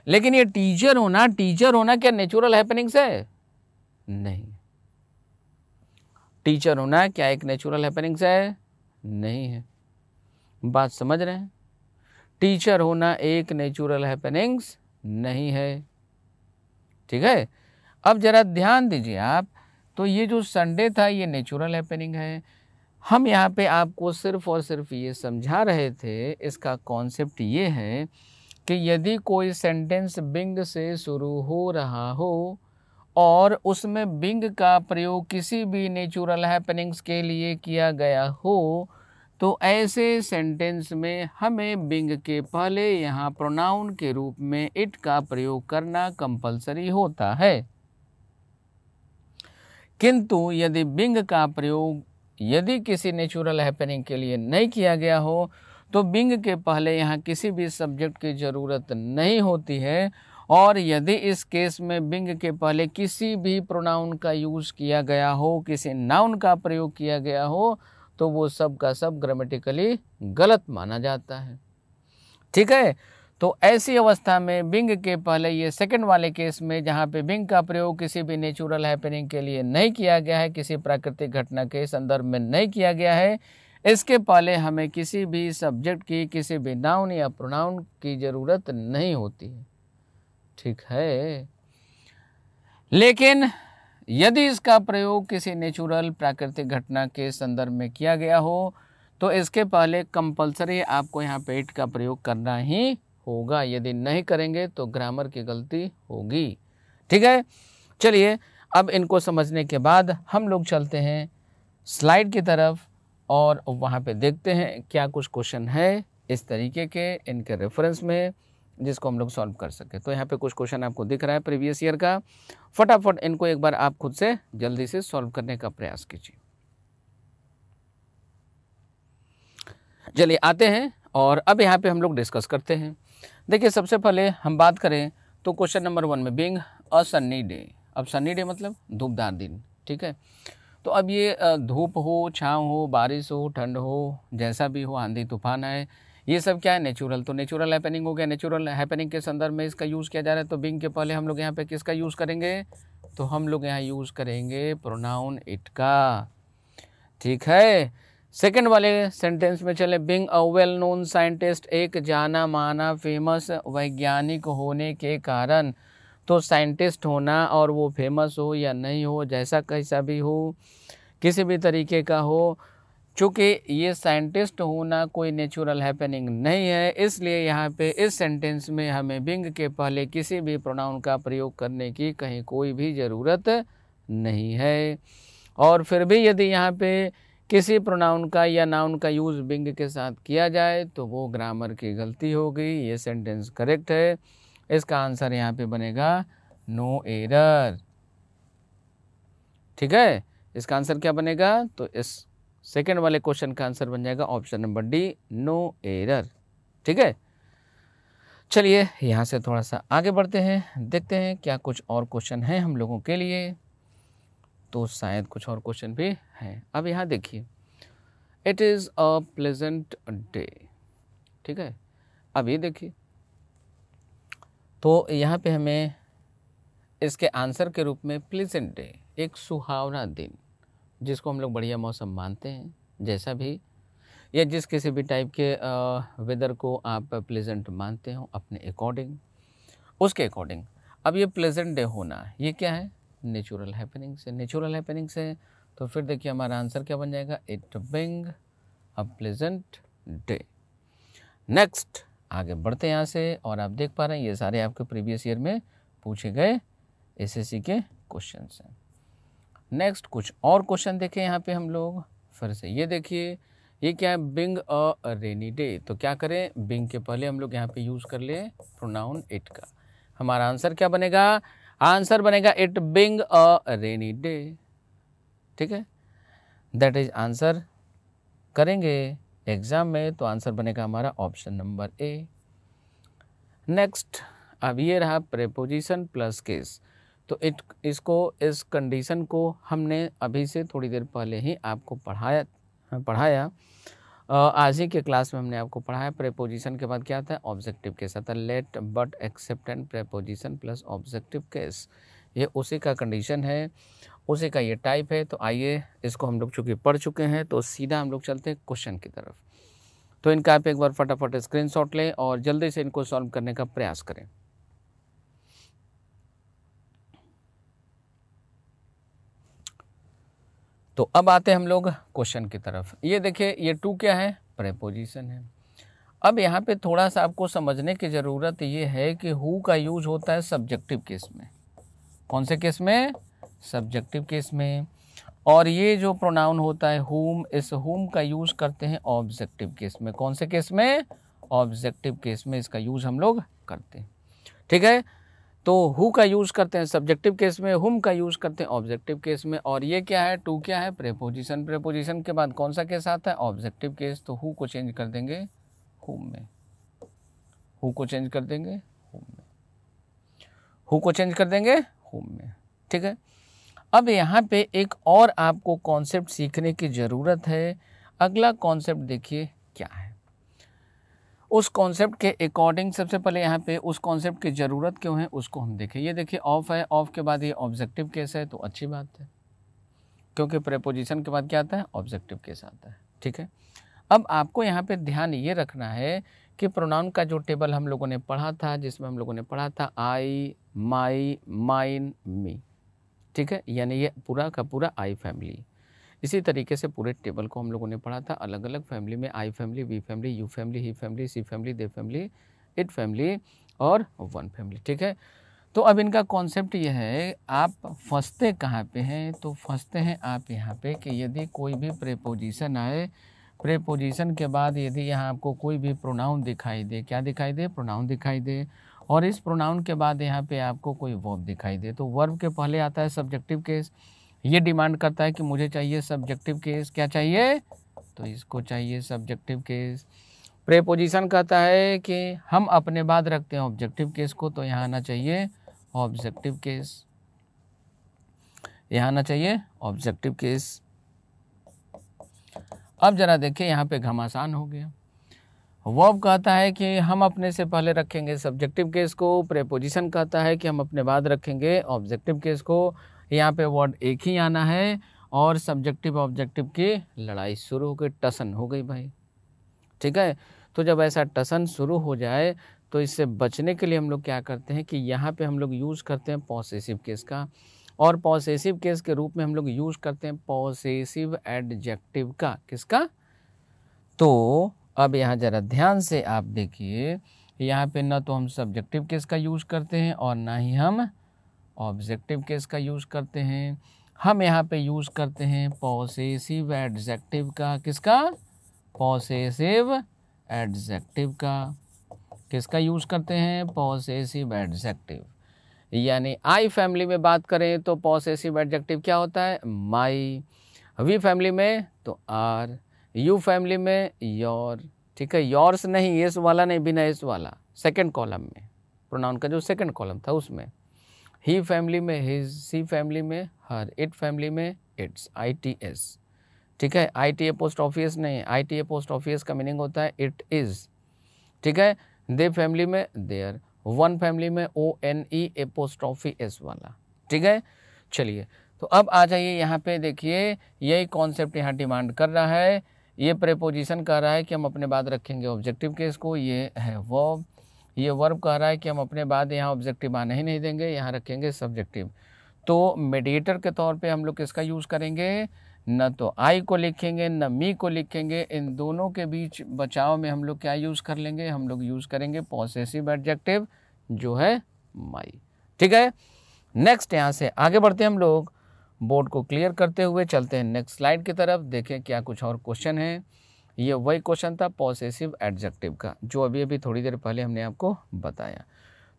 S1: लेकिन ये टीचर होना टीचर होना क्या नेचुरल हैपनिंग्स है नहीं टीचर होना क्या एक नेचुरल हैपनिंग्स है नहीं है बात समझ रहे हैं टीचर होना एक नेचुरल हैपनिंग्स नहीं है ठीक है अब ज़रा ध्यान दीजिए आप तो ये जो संडे था ये नेचुरल हैपनिंग है हम यहाँ पे आपको सिर्फ और सिर्फ ये समझा रहे थे इसका कॉन्सेप्ट ये है कि यदि कोई सेंटेंस बिंग से शुरू हो रहा हो और उसमें बिंग का प्रयोग किसी भी नेचुरल हैपनिंग्स के लिए किया गया हो तो ऐसे सेंटेंस में हमें बिंग के पहले यहाँ प्रोनाउन के रूप में इट का प्रयोग करना कंपलसरी होता है किंतु यदि बिंग का प्रयोग यदि किसी नेचुरल हैपनिंग के लिए नहीं किया गया हो तो बिंग के पहले यहाँ किसी भी सब्जेक्ट की ज़रूरत नहीं होती है और यदि इस केस में बिंग के पहले किसी भी प्रोनाउन का यूज़ किया गया हो किसी नाउन का प्रयोग किया गया हो तो वो सब का सब ग्रामेटिकली गलत माना जाता है ठीक है तो ऐसी अवस्था में बिंग के पहले ये सेकंड वाले केस में जहाँ पे बिंग का प्रयोग किसी भी नेचुरल हैपनिंग के लिए नहीं किया गया है किसी प्राकृतिक घटना के संदर्भ में नहीं किया गया है इसके पहले हमें किसी भी सब्जेक्ट की किसी भी नाउन या प्रोनाउन की ज़रूरत नहीं होती ठीक है लेकिन यदि इसका प्रयोग किसी नेचुरल प्राकृतिक घटना के संदर्भ में किया गया हो तो इसके पहले कंपलसरी आपको यहाँ पेट का प्रयोग करना ही होगा यदि नहीं करेंगे तो ग्रामर की गलती होगी ठीक है चलिए अब इनको समझने के बाद हम लोग चलते हैं स्लाइड की तरफ और वहाँ पे देखते हैं क्या कुछ क्वेश्चन है इस तरीके के इनके रेफरेंस में जिसको हम लोग सॉल्व कर सके तो यहाँ पे कुछ क्वेश्चन आपको दिख रहा है प्रीवियस ईयर का फटाफट इनको एक बार आप खुद से जल्दी से सॉल्व करने का प्रयास कीजिए चलिए आते हैं और अब यहाँ पे हम लोग डिस्कस करते हैं देखिए सबसे पहले हम बात करें तो क्वेश्चन नंबर वन में बिंग अ सन्नी डे अब सन्नी डे मतलब धूपदार दिन ठीक है तो अब ये धूप हो छाँव हो बारिश हो ठंड हो जैसा भी हो आंधी तूफान आए ये सब क्या है नेचुरल तो नेचुरल हैपनिंग हो गया नेचुरल हैपनिंग के संदर्भ में इसका यूज़ किया जा रहा है तो बिंग के पहले हम लोग यहाँ पे किसका यूज़ करेंगे तो हम लोग यहाँ यूज़ करेंगे प्रोनाउन इट का ठीक है सेकंड वाले सेंटेंस में चले being a well known scientist एक जाना माना फेमस वैज्ञानिक होने के कारण तो साइंटिस्ट होना और वो फेमस हो या नहीं हो जैसा कैसा भी हो किसी भी तरीके का हो चूँकि ये साइंटिस्ट होना कोई नेचुरल हैपनिंग नहीं है इसलिए यहाँ पे इस सेंटेंस में हमें बिंग के पहले किसी भी प्रोनाउन का प्रयोग करने की कहीं कोई भी ज़रूरत नहीं है और फिर भी यदि यहाँ पे किसी प्रोनाउन का या नाउन का यूज़ बिंग के साथ किया जाए तो वो ग्रामर की गलती होगी ये सेंटेंस करेक्ट है इसका आंसर यहाँ पे बनेगा नो एरर ठीक है इसका आंसर क्या बनेगा तो इस सेकेंड वाले क्वेश्चन का आंसर बन जाएगा option number D no error ठीक है चलिए यहाँ से थोड़ा सा आगे बढ़ते हैं देखते हैं क्या कुछ और क्वेश्चन हैं हम लोगों के लिए तो शायद कुछ और क्वेश्चन भी हैं अब यहाँ देखिए it is a pleasant day ठीक है अब ये देखिए तो यहाँ पे हमें इसके आंसर के रूप में प्लेजेंट डे एक सुहावना दिन जिसको हम लोग बढ़िया मौसम मानते हैं जैसा भी या जिस किसी भी टाइप के वेदर को आप प्लेजेंट मानते हो अपने अकॉर्डिंग उसके अकॉर्डिंग अब ये प्लेजेंट डे होना ये क्या है नेचुरल हैपनिंग से नेचुरल हैपनिंग से तो फिर देखिए हमारा आंसर क्या बन जाएगा it being a pleasant day next आगे बढ़ते हैं यहाँ से और आप देख पा रहे हैं ये सारे आपके प्रीवियस ईयर में पूछे गए एसएससी के क्वेश्चन हैं नेक्स्ट कुछ और क्वेश्चन देखें यहाँ पे हम लोग फिर से ये देखिए ये क्या है बिंग अ रेनी डे तो क्या करें बिंग के पहले हम लोग यहाँ पे यूज़ कर ले प्रोनाउन इट का हमारा आंसर क्या बनेगा आंसर बनेगा it being a rainy day ठीक है दैट इज आंसर करेंगे एग्जाम में तो आंसर बनेगा हमारा ऑप्शन नंबर ए नेक्स्ट अब ये रहा प्रेपोजिशन प्लस केस तो इट इसको इस कंडीशन को हमने अभी से थोड़ी देर पहले ही आपको पढ़ाया पढ़ाया आज ही के क्लास में हमने आपको पढ़ाया प्रेपोजिशन के बाद क्या आता है ऑब्जेक्टिव केस आता है let but except and preposition plus objective case ये उसी का कंडीशन है उसी का ये टाइप है तो आइए इसको हम लोग चूँकि पढ़ चुके हैं तो सीधा हम लोग चलते हैं क्वेश्चन की तरफ तो इनका आप एक बार फटाफट स्क्रीन लें और जल्दी से इनको सॉल्व करने का प्रयास करें तो अब आते हैं हम लोग क्वेश्चन की तरफ ये देखिए ये टू क्या है प्रेपोजिशन है अब यहाँ पे थोड़ा सा आपको समझने की ज़रूरत ये है कि हु का यूज होता है सब्जेक्टिव केस में कौन से केस में सब्जेक्टिव केस में और ये जो प्रोनाउन होता है हुम इस हुम का यूज़ करते हैं ऑब्जेक्टिव केस में कौन से केस में ऑब्जेक्टिव केस में इसका यूज़ हम लोग करते हैं ठीक है तो हु का यूज़ करते हैं सब्जेक्टिव केस में हुम का यूज़ करते हैं ऑब्जेक्टिव केस में और ये क्या है टू क्या है प्रेपोजिशन प्रेपोजिशन के बाद कौन सा केस आता है ऑब्जेक्टिव केस तो हु को चेंज कर देंगे हुम में हु को चेंज कर देंगे हुम में हु को चेंज कर देंगे हुम में ठीक है अब यहाँ पे एक और आपको कॉन्सेप्ट सीखने की ज़रूरत है अगला कॉन्सेप्ट देखिए क्या है उस कॉन्सेप्ट के अकॉर्डिंग सबसे पहले यहाँ पे उस कॉन्सेप्ट की ज़रूरत क्यों है उसको हम देखें ये देखिए ऑफ है ऑफ के बाद ये ऑब्जेक्टिव केस है तो अच्छी बात है क्योंकि प्रपोजिशन के बाद क्या आता है ऑब्जेक्टिव केस आता है ठीक है अब आपको यहाँ पे ध्यान ये रखना है कि प्रोनाउन का जो टेबल हम लोगों ने पढ़ा था जिसमें हम लोगों ने पढ़ा था आई माई माइन मी ठीक है यानी ये पूरा का पूरा आई फैमिली इसी तरीके से पूरे टेबल को हम लोगों ने पढ़ा था अलग अलग फैमिली में I family we family you family he family she family they family it family और वन फैमिली ठीक है तो अब इनका कॉन्सेप्ट यह है आप फंसते कहाँ पे हैं तो फंसते हैं आप यहाँ पे कि यदि कोई भी प्रेपोजिशन आए प्रेपोजिशन के बाद यदि यहाँ आपको कोई भी प्रोनाउन दिखाई दे क्या दिखाई दे प्रोनाउन दिखाई दे और इस प्रोनाउन के बाद यहाँ पे आपको कोई वर्ब दिखाई दे तो वर्ब के पहले आता है सब्जेक्टिव केस ये डिमांड करता है कि मुझे चाहिए सब्जेक्टिव केस क्या चाहिए तो इसको चाहिए सब्जेक्टिव केस प्रेपोजिशन कहता है कि हम अपने बाद रखते हैं ऑब्जेक्टिव केस को तो यहाँ आना चाहिए ऑब्जेक्टिव केस यहाँ आना चाहिए ऑब्जेक्टिव केस अब जरा देखिए यहाँ पे घमासान हो गया अब कहता है कि हम अपने से पहले रखेंगे सब्जेक्टिव केस को प्रेपोजिशन कहता है कि हम अपने बाद रखेंगे ऑब्जेक्टिव केस को यहाँ पे वर्ड एक ही आना है और सब्जेक्टिव ऑब्जेक्टिव की लड़ाई शुरू हो गई टसन हो गई भाई ठीक है तो जब ऐसा टसन शुरू हो जाए तो इससे बचने के लिए हम लोग क्या करते हैं कि यहाँ पे हम लोग यूज़ करते हैं पॉसेसिव केस का और पॉसेसिव केस के रूप में हम लोग यूज़ करते हैं पॉसेसिव एडजेक्टिव का किसका तो अब यहाँ ज़रा ध्यान से आप देखिए यहाँ पे ना तो हम सब्जेक्टिव केस का यूज़ करते हैं और ना ही हम ऑब्जेक्टिव केस का यूज़ करते हैं हम यहाँ पे यूज़ करते हैं पॉसेसिव एडजेक्टिव का किसका पॉसेसिव एडजेक्टिव का किसका यूज़ करते हैं पॉसेसिव एडजेक्टिव यानी आई फैमिली में बात करें तो पॉसेसिव एडजेक्टिव क्या होता है माई वी फैमिली में तो आर यू फैमिली में योर ठीक है योर्स नहीं एस वाला नहीं बिना एस वाला सेकेंड कॉलम में प्रोनाउन का जो सेकेंड कॉलम था उसमें ही फैमिली में हिज सी फैमिली में हर इट फैमिली में इट्स आई टी एस ठीक है I T A post office नहीं I T A post office का मीनिंग होता है इट इज़ ठीक है दे फैमिली में देयर वन फैमिली में O N E A post office वाला ठीक है चलिए तो अब आ जाइए यहाँ पे देखिए यही कॉन्सेप्ट यहाँ डिमांड कर रहा है ये प्रेपोजिशन कह रहा है कि हम अपने बाद रखेंगे ऑब्जेक्टिव केस को ये है वॉब ये वर्ब कह रहा है कि हम अपने बाद यहाँ ऑब्जेक्टिव आने ही नहीं देंगे यहाँ रखेंगे सब्जेक्टिव तो मेडिएटर के तौर पे हम लोग किसका यूज़ करेंगे न तो आई को लिखेंगे न मी को लिखेंगे इन दोनों के बीच बचाव में हम लोग क्या यूज़ कर लेंगे हम लोग यूज़ करेंगे पॉसेसिव एडजेक्टिव जो है माई ठीक है नेक्स्ट यहाँ से आगे बढ़ते हैं हम लोग बोर्ड को क्लियर करते हुए चलते हैं नेक्स्ट स्लाइड की तरफ देखें क्या कुछ और क्वेश्चन है ये वही क्वेश्चन था पॉजिटिव एडजेक्टिव का जो अभी अभी थोड़ी देर पहले हमने आपको बताया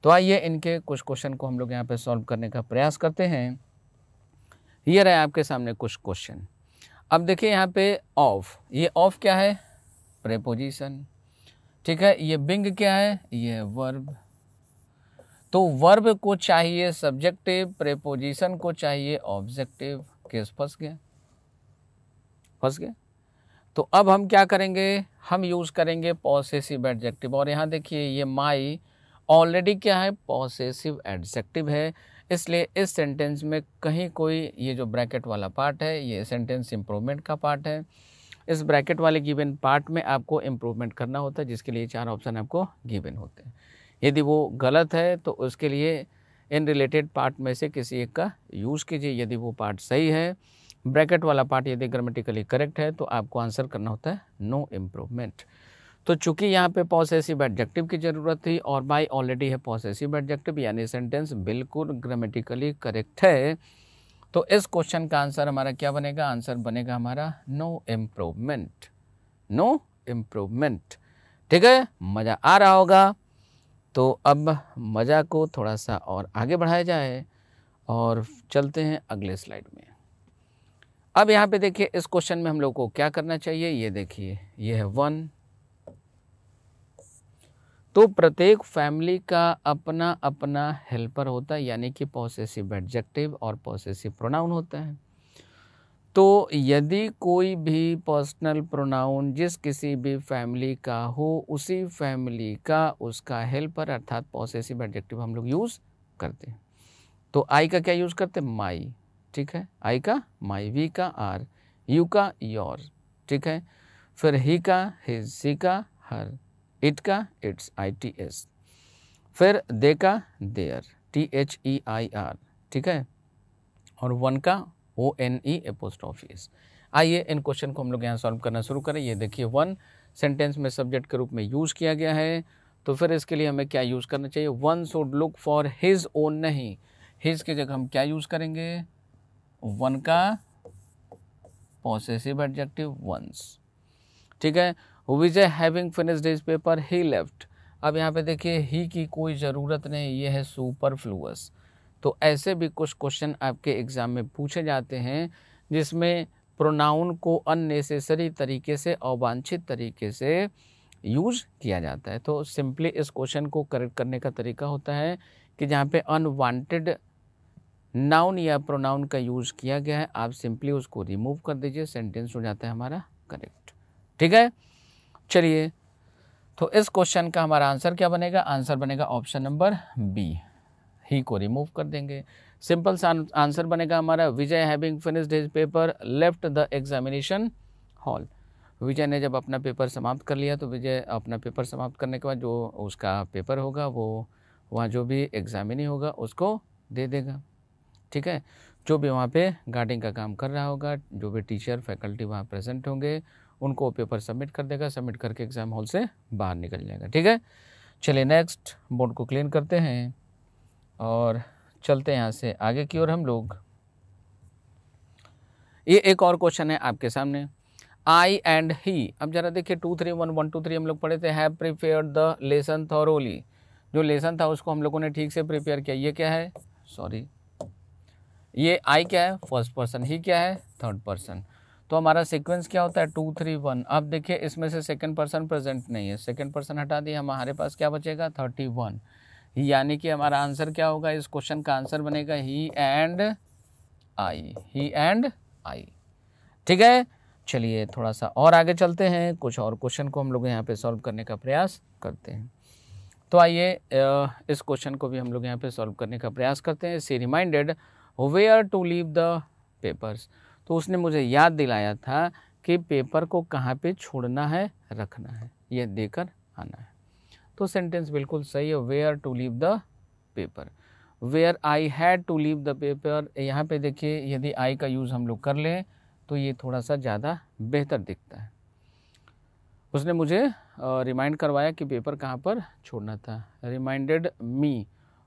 S1: तो आइए इनके कुछ क्वेश्चन को हम लोग यहाँ पे सॉल्व करने का प्रयास करते हैं ये रहे आपके सामने कुछ क्वेश्चन अब देखिए यहाँ पे ऑफ ये ऑफ क्या है प्रेपोजिशन ठीक है ये बिंग क्या है ये वर्ब तो वर्ब को चाहिए सब्जेक्टिव प्रेपोजिशन को चाहिए ऑब्जेक्टिव केस फंस गया फंस गया तो अब हम क्या करेंगे हम यूज़ करेंगे पॉसेसिव एडजेक्टिव और यहाँ देखिए ये माई ऑलरेडी क्या है पॉसेसिव एडजेक्टिव है इसलिए इस सेंटेंस में कहीं कोई ये जो ब्रैकेट वाला पार्ट है ये सेंटेंस इम्प्रूवमेंट का पार्ट है इस ब्रैकेट वाले गिवन पार्ट में आपको इम्प्रूवमेंट करना होता है जिसके लिए चार ऑप्शन आपको गिवन होते हैं यदि वो गलत है तो उसके लिए इन रिलेटेड पार्ट में से किसी एक का यूज़ कीजिए यदि वो पार्ट सही है ब्रैकेट वाला पार्ट यदि ग्रामेटिकली करेक्ट है तो आपको आंसर करना होता है नो इम्प्रूवमेंट तो चूंकि यहाँ पे पॉसेसिव एडजेक्टिव की ज़रूरत थी और बाई ऑलरेडी है पॉसेसिव एडजेक्टिव यानी सेंटेंस बिल्कुल ग्रामेटिकली करेक्ट है तो इस क्वेश्चन का आंसर हमारा क्या बनेगा आंसर बनेगा हमारा नो इम्प्रूवमेंट नो इम्प्रूवमेंट ठीक है मज़ा आ रहा होगा तो अब मज़ा को थोड़ा सा और आगे बढ़ाया जाए और चलते हैं अगले स्लाइड में अब यहाँ पे देखिए इस क्वेश्चन में हम लोग को क्या करना चाहिए ये देखिए ये है वन तो प्रत्येक फैमिली का अपना अपना हेल्पर होता है यानी कि पॉसेसिव एडजेक्टिव और पॉसेसिव प्रोनाउन होता है तो यदि कोई भी पर्सनल प्रोनाउन जिस किसी भी फैमिली का हो उसी फैमिली का उसका हेल्पर अर्थात पॉसेसिव एडजेक्टिव हम लोग यूज़ करते हैं तो आई का क्या यूज़ करते हैं माई ठीक है आई का माई वी का आर यू का योर ठीक है फिर ही का हिज सी का हर इट का इट्स आई टी एस फिर दे का their T H E I R ठीक है और वन का O N E apostrophe आइए इन क्वेश्चन को हम लोग यहाँ सॉल्व करना शुरू करें ये देखिए वन सेंटेंस में सब्जेक्ट के रूप में यूज़ किया गया है तो फिर इसके लिए हमें क्या यूज़ करना चाहिए one should look for his own नहीं हिज की जगह हम क्या यूज़ करेंगे वन का पॉसेसिव एडजेक्टिव वंस ठीक है Vijay having finished his paper he left अब यहाँ पे देखिए ही की कोई ज़रूरत नहीं ये है सुपर फ्लूअस तो ऐसे भी कुछ क्वेश्चन आपके एग्ज़ाम में पूछे जाते हैं जिसमें प्रोनाउन को अननेसेसरी तरीके से अवांछित तरीके से यूज किया जाता है तो सिंपली इस क्वेश्चन को करेक्ट करने का तरीका होता है कि जहाँ पे अनवांटेड नाउन या प्रोनाउन का यूज़ किया गया है आप सिंपली उसको रिमूव कर दीजिए सेंटेंस हो जाता है हमारा करेक्ट ठीक है चलिए तो इस क्वेश्चन का हमारा आंसर क्या बनेगा आंसर बनेगा ऑप्शन नंबर बी ही को रिमूव कर देंगे सिंपल सा आंसर बनेगा हमारा Vijay having finished his paper left the examination hall Vijay ने जब अपना पेपर समाप्त कर लिया तो विजय अपना पेपर समाप्त करने के बाद जो उसका पेपर होगा वो वहाँ जो भी एग्जामिनी होगा उसको दे देगा ठीक है जो भी वहाँ पे गार्डिंग का काम कर रहा होगा जो भी टीचर फैकल्टी वहाँ प्रेजेंट होंगे उनको पेपर सबमिट कर देगा सबमिट करके एग्ज़ाम हॉल से बाहर निकल जाएगा ठीक है चलिए नेक्स्ट बोर्ड को क्लीन करते हैं और चलते हैं यहाँ से आगे की ओर हम लोग ये एक और क्वेश्चन है आपके सामने आई एंड ही अब जरा देखिए two three one one two three हम लोग पढ़े थे have prepare the lesson thoroughly जो लेसन था उसको हम लोगों ने ठीक से प्रिपेयर किया ये क्या है सॉरी ये आई क्या है फर्स्ट पर्सन ही क्या है थर्ड पर्सन तो हमारा सीक्वेंस क्या होता है टू थ्री वन अब देखिए इसमें से सेकंड पर्सन प्रेजेंट नहीं है सेकंड पर्सन हटा दिए हमारे पास क्या बचेगा थर्टी वन यानी कि हमारा आंसर क्या होगा इस क्वेश्चन का आंसर बनेगा ही and I he and I ठीक है चलिए थोड़ा सा और आगे चलते हैं कुछ और क्वेश्चन को हम लोग यहाँ पे सॉल्व करने का प्रयास करते हैं तो आइए इस क्वेश्चन को भी हम लोग यहाँ पे सॉल्व करने का प्रयास करते हैं she reminded where to leave the papers तो उसने मुझे याद दिलाया था कि पेपर को कहाँ पे छोड़ना है रखना है ये देकर आना है तो सेंटेंस बिल्कुल सही है where to leave the paper where I had to leave the paper यहाँ पे देखिए यदि आई का यूज़ हम लोग कर लें तो ये थोड़ा सा ज़्यादा बेहतर दिखता है उसने मुझे रिमाइंड करवाया कि पेपर कहाँ पर छोड़ना था reminded me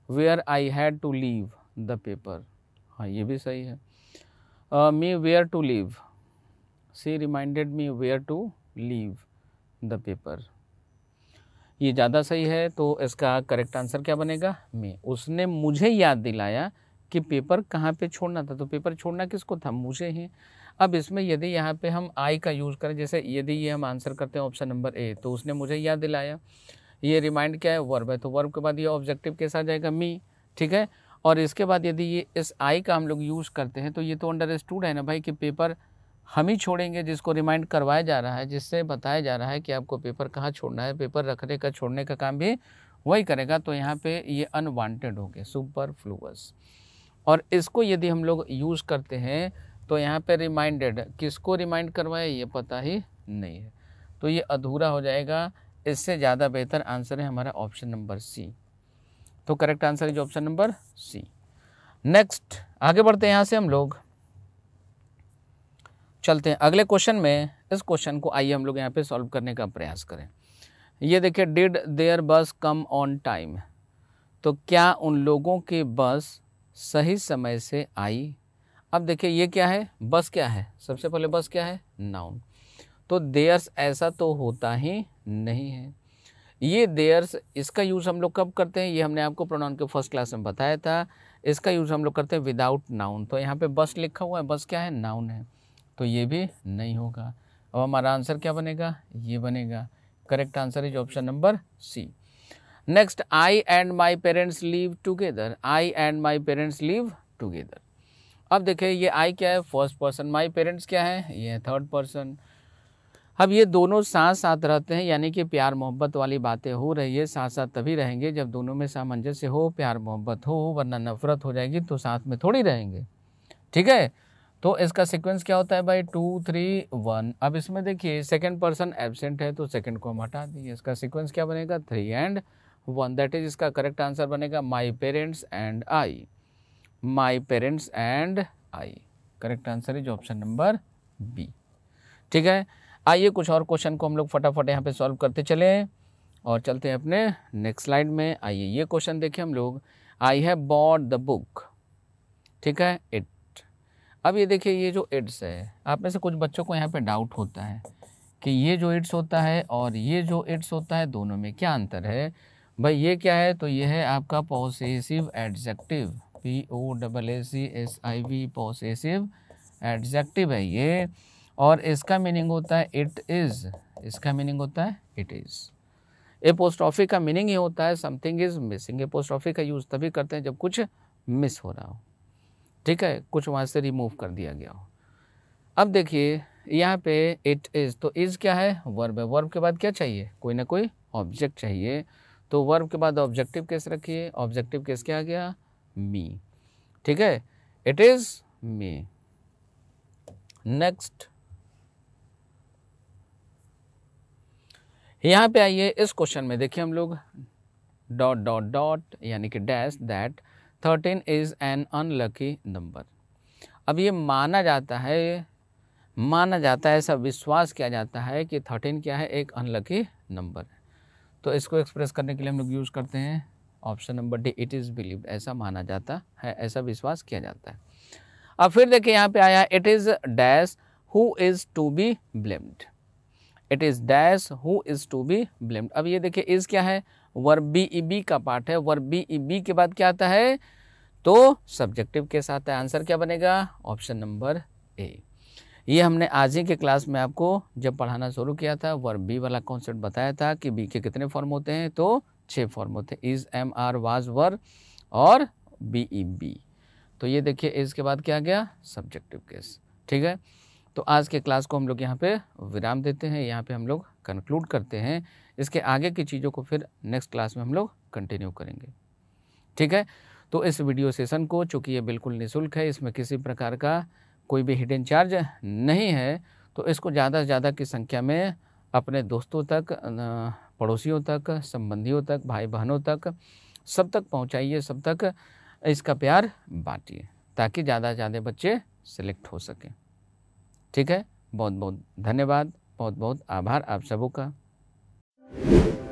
S1: where I had to leave the paper हाँ ये भी सही है me where to leave she reminded me where to leave the paper ये ज़्यादा सही है तो इसका करेक्ट आंसर क्या बनेगा मे उसने मुझे याद दिलाया कि पेपर कहाँ पे छोड़ना था तो पेपर छोड़ना किसको था मुझे ही अब इसमें यदि यहाँ पे हम आई का यूज़ करें जैसे यदि ये हम आंसर करते हैं ऑप्शन नंबर ए तो उसने मुझे याद दिलाया ये रिमाइंड क्या है वर्ब है तो वर्ब के बाद ये ऑब्जेक्टिव कैसा जाएगा मी ठीक है और इसके बाद यदि ये एस आई का हम लोग यूज़ करते हैं तो ये तो अंडर स्टूड है ना भाई कि पेपर हम ही छोड़ेंगे जिसको रिमाइंड करवाया जा रहा है जिससे बताया जा रहा है कि आपको पेपर कहाँ छोड़ना है पेपर रखने का छोड़ने का काम भी वही करेगा तो यहाँ पे ये अनवांटेड हो गए सुपर फ्लूअस और इसको यदि हम लोग यूज़ करते हैं तो यहाँ पे रिमाइंडेड किसको रिमाइंड करवाया ये पता ही नहीं है तो ये अधूरा हो जाएगा इससे ज़्यादा बेहतर आंसर है हमारा ऑप्शन नंबर सी तो correct answer is option number C next आगे बढ़ते हैं यहाँ से हम लोग चलते हैं अगले क्वेश्चन में इस क्वेश्चन को आइए हम लोग यहाँ पे सॉल्व करने का प्रयास करें ये देखिए डिड देयर बस कम ऑन टाइम तो क्या उन लोगों की बस सही समय से आई अब देखिए ये क्या है बस क्या है सबसे पहले बस क्या है नाउन तो देयर्स ऐसा तो होता ही नहीं है ये देयर्स इसका यूज़ हम लोग कब करते हैं ये हमने आपको प्रोनाउन के फर्स्ट क्लास में बताया था इसका यूज़ हम लोग करते हैं विदाउट नाउन तो यहाँ पे बस लिखा हुआ है बस क्या है नाउन है तो ये भी नहीं होगा अब हमारा आंसर क्या बनेगा ये बनेगा correct answer is option number C next I and my parents live together I and my parents live together अब देखिए ये आई क्या है फर्स्ट पर्सन माई पेरेंट्स क्या है ये है थर्ड पर्सन अब ये दोनों साथ साथ रहते हैं यानी कि प्यार मोहब्बत वाली बातें हो रही है साथ साथ तभी रहेंगे जब दोनों में सामंजस्य हो प्यार मोहब्बत हो वरना नफरत हो जाएगी तो साथ में थोड़ी रहेंगे ठीक है तो इसका सीक्वेंस क्या होता है भाई टू थ्री वन अब इसमें देखिए सेकंड पर्सन एबसेंट है तो सेकंड को हम हटा दिए इसका सीक्वेंस क्या बनेगा three and one that is इसका करेक्ट आंसर बनेगा my parents and I my parents and I correct answer is option number B ठीक है आइए कुछ और क्वेश्चन को हम लोग फटाफट यहाँ पे सॉल्व करते चले और चलते हैं अपने नेक्स्ट स्लाइड में आइए ये क्वेश्चन देखिए हम लोग I have bought the book ठीक है इट अब ये देखिए ये जो इट्स है आप में से कुछ बच्चों को यहाँ पे डाउट होता है कि ये जो इट्स होता है और ये जो इट्स होता है दोनों में क्या अंतर है भाई ये क्या है तो ये है आपका possessive adjective P O double A C S I V possessive adjective है ये और इसका मीनिंग होता है इट इज़ इसका मीनिंग होता है इट इज़ पोस्ट ऑफिस का मीनिंग ही होता है something is missing post office का यूज़ तभी करते हैं जब कुछ मिस हो रहा हो ठीक है कुछ वहाँ से रिमूव कर दिया गया हो अब देखिए यहाँ पे इट इज़ तो इज़ क्या है वर्ब है वर्ब के बाद क्या चाहिए कोई ना कोई ऑब्जेक्ट चाहिए तो वर्ब के बाद ऑब्जेक्टिव केस रखिए ऑब्जेक्टिव केस क्या आ गया मी ठीक है इट इज़ मी नेक्स्ट यहाँ पे आइए इस क्वेश्चन में देखिए हम लोग डॉट डॉट डॉट यानी कि dash that thirteen is an unlucky number अब ये माना जाता है माना जाता है ऐसा विश्वास किया जाता है कि थर्टीन क्या है एक अनलकी नंबर है तो इसको एक्सप्रेस करने के लिए हम लोग यूज़ करते हैं option number D it is believe ऐसा माना जाता है ऐसा विश्वास किया जाता है अब फिर देखिए यहाँ पे आया it is dash who is to be blamed it is dash who is to be blamed अब ये देखिए इज़ क्या है वर बी ई बी का पार्ट है वर बी ई बी के बाद क्या आता है तो सब्जेक्टिव केस आता है आंसर क्या बनेगा ऑप्शन नंबर ए ये हमने आज ही के क्लास में आपको जब पढ़ाना शुरू किया था वर बी वाला कॉन्सेप्ट बताया था कि बी के कितने फॉर्म होते हैं तो छः फॉर्म होते हैं is am are was were और बी ई बी तो ये देखिए इसके बाद क्या गया सब्जेक्टिव केस ठीक है तो आज के क्लास को हम लोग यहाँ पे विराम देते हैं यहाँ पे हम लोग कंक्लूड करते हैं इसके आगे की चीज़ों को फिर नेक्स्ट क्लास में हम लोग कंटिन्यू करेंगे ठीक है तो इस वीडियो सेशन को चूँकि ये बिल्कुल निःशुल्क है इसमें किसी प्रकार का कोई भी हिडन चार्ज नहीं है तो इसको ज़्यादा से ज़्यादा की संख्या में अपने दोस्तों तक पड़ोसियों तक संबंधियों तक भाई बहनों तक सब तक पहुंचाइए सब तक इसका प्यार बांटिए ताकि ज़्यादा से ज़्यादा बच्चे सेलेक्ट हो सकें ठीक है बहुत बहुत धन्यवाद बहुत बहुत आभार आप सबों का